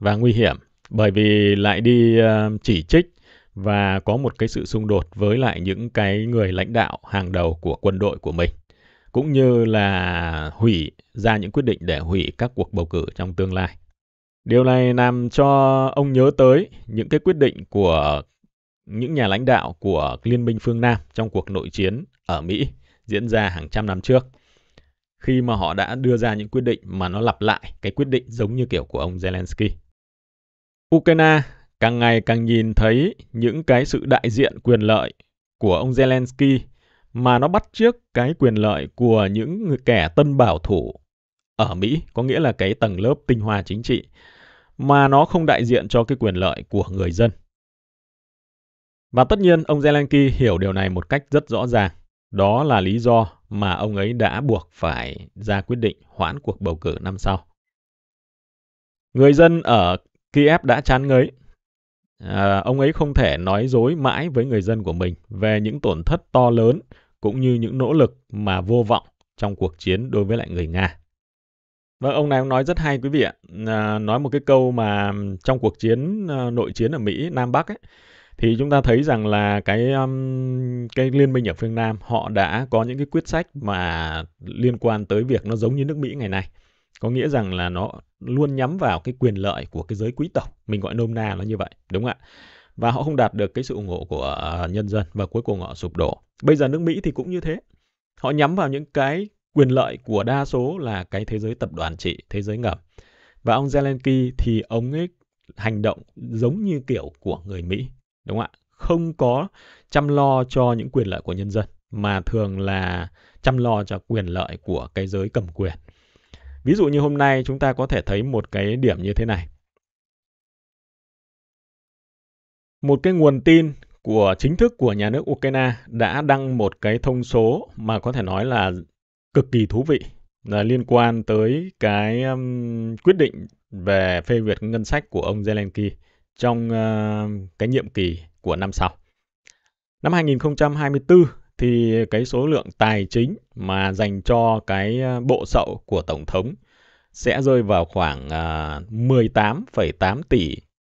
và nguy hiểm bởi vì lại đi ờ, chỉ trích và có một cái sự xung đột với lại những cái người lãnh đạo hàng đầu của quân đội của mình cũng như là hủy ra những quyết định để hủy các cuộc bầu cử trong tương lai. Điều này làm cho ông nhớ tới những cái quyết định của những nhà lãnh đạo của Liên minh phương Nam trong cuộc nội chiến ở Mỹ diễn ra hàng trăm năm trước. Khi mà họ đã đưa ra những quyết định mà nó lặp lại cái quyết định giống như kiểu của ông Zelensky. Ukraine càng ngày càng nhìn thấy những cái sự đại diện quyền lợi của ông Zelensky mà nó bắt trước cái quyền lợi của những người kẻ tân bảo thủ ở Mỹ, có nghĩa là cái tầng lớp tinh hoa chính trị mà nó không đại diện cho cái quyền lợi của người dân. Và tất nhiên ông Zelensky hiểu điều này một cách rất rõ ràng. Đó là lý do mà ông ấy đã buộc phải ra quyết định hoãn cuộc bầu cử năm sau. Người dân ở Kiev đã chán ngấy. À, ông ấy không thể nói dối mãi với người dân của mình về những tổn thất to lớn cũng như những nỗ lực mà vô vọng trong cuộc chiến đối với lại người Nga. Vâng, ông này ông nói rất hay quý vị ạ. À, nói một cái câu mà trong cuộc chiến à, nội chiến ở Mỹ Nam Bắc ấy thì chúng ta thấy rằng là cái um, cái liên minh ở phương Nam họ đã có những cái quyết sách mà liên quan tới việc nó giống như nước Mỹ ngày nay có nghĩa rằng là nó luôn nhắm vào cái quyền lợi của cái giới quý tộc mình gọi nôm na nó như vậy đúng không ạ và họ không đạt được cái sự ủng hộ của ờ, nhân dân và cuối cùng họ sụp đổ bây giờ nước Mỹ thì cũng như thế họ nhắm vào những cái quyền lợi của đa số là cái thế giới tập đoàn trị thế giới ngầm và ông Zelensky thì ông ấy hành động giống như kiểu của người Mỹ đúng không ạ không có chăm lo cho những quyền lợi của nhân dân mà thường là chăm lo cho quyền lợi của cái giới cầm quyền ví dụ như hôm nay chúng ta có thể thấy một cái điểm như thế này một cái nguồn tin của chính thức của nhà nước Ukraine đã đăng một cái thông số mà có thể nói là cực kỳ thú vị là liên quan tới cái um, quyết định về phê duyệt ngân sách của ông Zelensky trong uh, cái nhiệm kỳ của năm sau. Năm 2024 thì cái số lượng tài chính mà dành cho cái ờ, bộ sậu của tổng thống sẽ rơi vào khoảng uh, ờ, 18,8 tỷ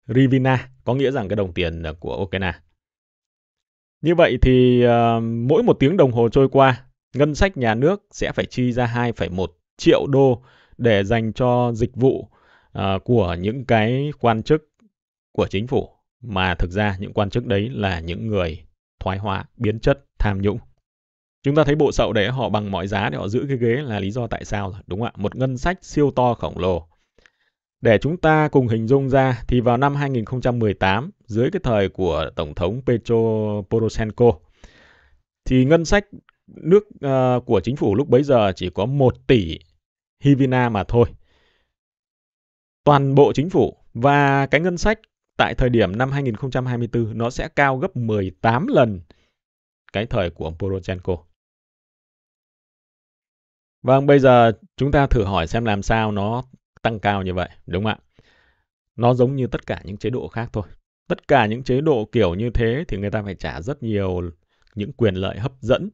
Rivina, có nghĩa rằng cái đồng tiền của Ukraine. Như vậy thì uh, mỗi một tiếng đồng hồ trôi qua, ngân sách nhà nước sẽ phải chi ra 2,1 triệu đô để dành cho dịch vụ uh, của những cái quan chức của chính phủ mà thực ra những quan chức đấy là những người thoái hóa, biến chất, tham nhũng. Chúng ta thấy bộ sậu để họ bằng mọi giá để họ giữ cái ghế là lý do tại sao rồi, đúng không ạ? Một ngân sách siêu to khổng lồ. Để chúng ta cùng hình dung ra thì vào năm 2018 dưới cái thời của Tổng thống Petro Poroshenko thì ngân sách nước uh, của chính phủ lúc bấy giờ chỉ có 1 tỷ Hivina mà thôi. Toàn bộ chính phủ và cái ngân sách tại thời điểm năm 2024 nó sẽ cao gấp 18 lần cái thời của ông Poroshenko. Vâng, bây giờ chúng ta thử hỏi xem làm sao nó tăng cao như vậy, đúng không ạ? Nó giống như tất cả những chế độ khác thôi. Tất cả những chế độ kiểu như thế thì người ta phải trả rất nhiều những quyền lợi hấp dẫn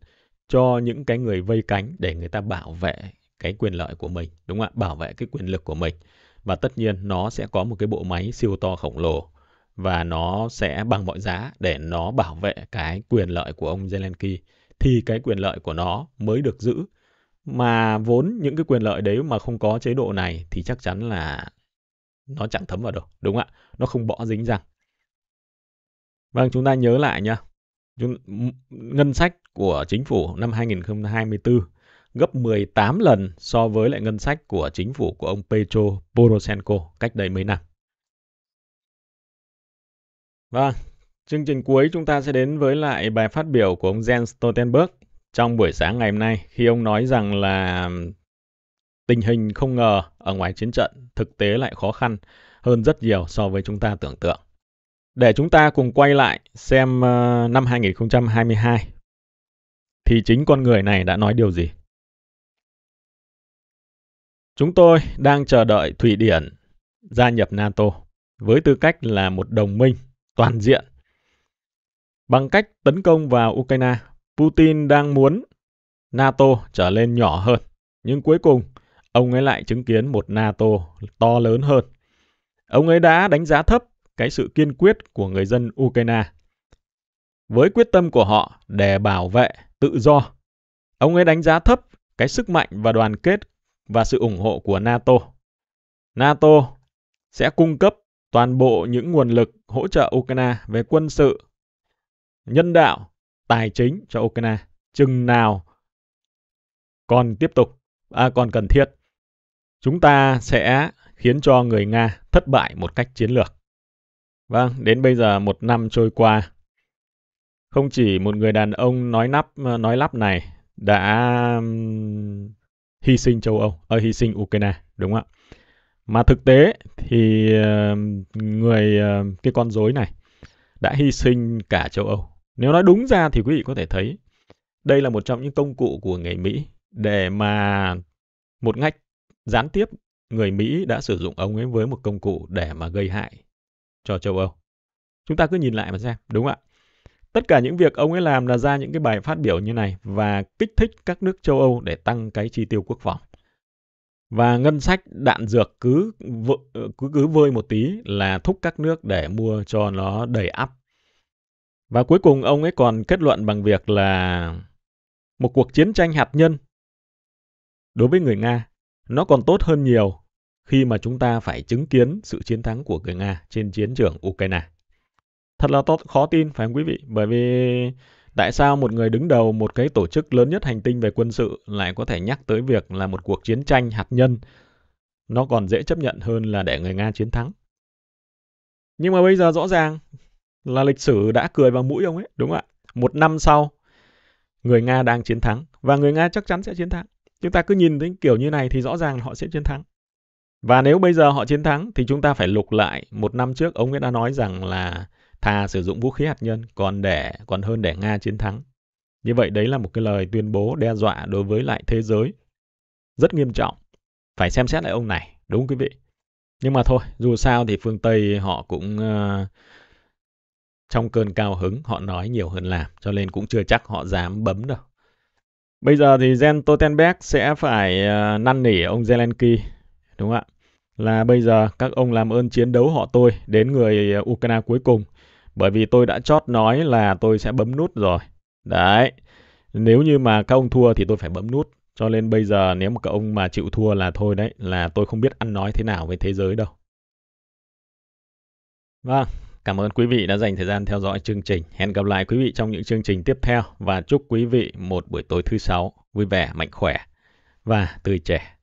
cho những cái người vây cánh để người ta bảo vệ cái quyền lợi của mình, đúng không ạ? Bảo vệ cái quyền lực của mình. Và tất nhiên nó sẽ có một cái bộ máy siêu to khổng lồ và nó sẽ bằng mọi giá để nó bảo vệ cái quyền lợi của ông Zelensky thì cái quyền lợi của nó mới được giữ mà vốn những cái quyền lợi đấy mà không có chế độ này thì chắc chắn là nó chẳng thấm vào đâu đúng không ạ nó không bỏ dính răng vâng chúng ta nhớ lại nhá ngân sách của chính phủ năm 2024 gấp 18 lần so với lại ngân sách của chính phủ của ông Petro Poroshenko cách đây mấy năm Vâng, chương trình cuối chúng ta sẽ đến với lại bài phát biểu của ông Jens Stoltenberg trong buổi sáng ngày hôm nay khi ông nói rằng là tình hình không ngờ ở ngoài chiến trận thực tế lại khó khăn hơn rất nhiều so với chúng ta tưởng tượng. Để chúng ta cùng quay lại xem ờ, năm 2022 thì chính con người này đã nói điều gì? Chúng tôi đang chờ đợi Thụy Điển gia nhập NATO với tư cách là một đồng minh toàn diện. Bằng cách tấn công vào Ukraine, Putin đang muốn NATO trở lên nhỏ hơn. Nhưng cuối cùng, ông ấy lại chứng kiến một NATO to lớn hơn. Ông ấy đã đánh giá thấp cái sự kiên quyết của người dân Ukraine. Với quyết tâm của họ để bảo vệ tự do, ông ấy đánh giá thấp cái sức mạnh và đoàn kết và sự ủng hộ của NATO. NATO sẽ cung cấp toàn bộ những nguồn lực hỗ trợ Ukraine về quân sự, nhân đạo, tài chính cho Ukraine chừng nào còn tiếp tục à, còn cần thiết chúng ta sẽ khiến cho người Nga thất bại một cách chiến lược. Vâng, đến bây giờ một năm trôi qua, không chỉ một người đàn ông nói lắp, nói lắp này đã hy sinh châu Âu, ở ờ, hy sinh Ukraine, đúng không ạ? mà thực tế thì người cái con rối này đã hy sinh cả châu Âu. Nếu nói đúng ra thì quý vị có thể thấy đây là một trong những công cụ của người Mỹ để mà một ngách gián tiếp người Mỹ đã sử dụng ông ấy với một công cụ để mà gây hại cho châu Âu. Chúng ta cứ nhìn lại mà xem, đúng không ạ? Tất cả những việc ông ấy làm là ra những cái bài phát biểu như này và kích thích các nước châu Âu để tăng cái chi tiêu quốc phòng và ngân sách đạn dược cứ cứ cứ vơi một tí là thúc các nước để mua cho nó đầy ắp. Và cuối cùng ông ấy còn kết luận bằng việc là một cuộc chiến tranh hạt nhân đối với người Nga nó còn tốt hơn nhiều khi mà chúng ta phải chứng kiến sự chiến thắng của người Nga trên chiến trường Ukraine. Thật là tốt, khó tin phải không quý vị? Bởi vì Tại sao một người đứng đầu một cái tổ chức lớn nhất hành tinh về quân sự lại có thể nhắc tới việc là một cuộc chiến tranh hạt nhân? Nó còn dễ chấp nhận hơn là để người Nga chiến thắng. Nhưng mà bây giờ rõ ràng là lịch sử đã cười vào mũi ông ấy, đúng không ạ? Một năm sau, người Nga đang chiến thắng và người Nga chắc chắn sẽ chiến thắng. Chúng ta cứ nhìn thấy kiểu như này thì rõ ràng họ sẽ chiến thắng. Và nếu bây giờ họ chiến thắng thì chúng ta phải lục lại một năm trước ông ấy đã nói rằng là thà sử dụng vũ khí hạt nhân còn để còn hơn để Nga chiến thắng. Như vậy đấy là một cái lời tuyên bố đe dọa đối với lại thế giới rất nghiêm trọng. Phải xem xét lại ông này, đúng không quý vị? Nhưng mà thôi, dù sao thì phương Tây họ cũng uh, trong cơn cao hứng họ nói nhiều hơn làm, cho nên cũng chưa chắc họ dám bấm đâu. Bây giờ thì Jens Stoltenberg sẽ phải uh, năn nỉ ông Zelensky, đúng không ạ? Là bây giờ các ông làm ơn chiến đấu họ tôi đến người Ukraine cuối cùng. Bởi vì tôi đã chót nói là tôi sẽ bấm nút rồi. Đấy. Nếu như mà các ông thua thì tôi phải bấm nút. Cho nên bây giờ nếu mà các ông mà chịu thua là thôi đấy, là tôi không biết ăn nói thế nào với thế giới đâu. Vâng, cảm ơn quý vị đã dành thời gian theo dõi chương trình. Hẹn gặp lại quý vị trong những chương trình tiếp theo và chúc quý vị một buổi tối thứ sáu vui vẻ, mạnh khỏe và tươi trẻ.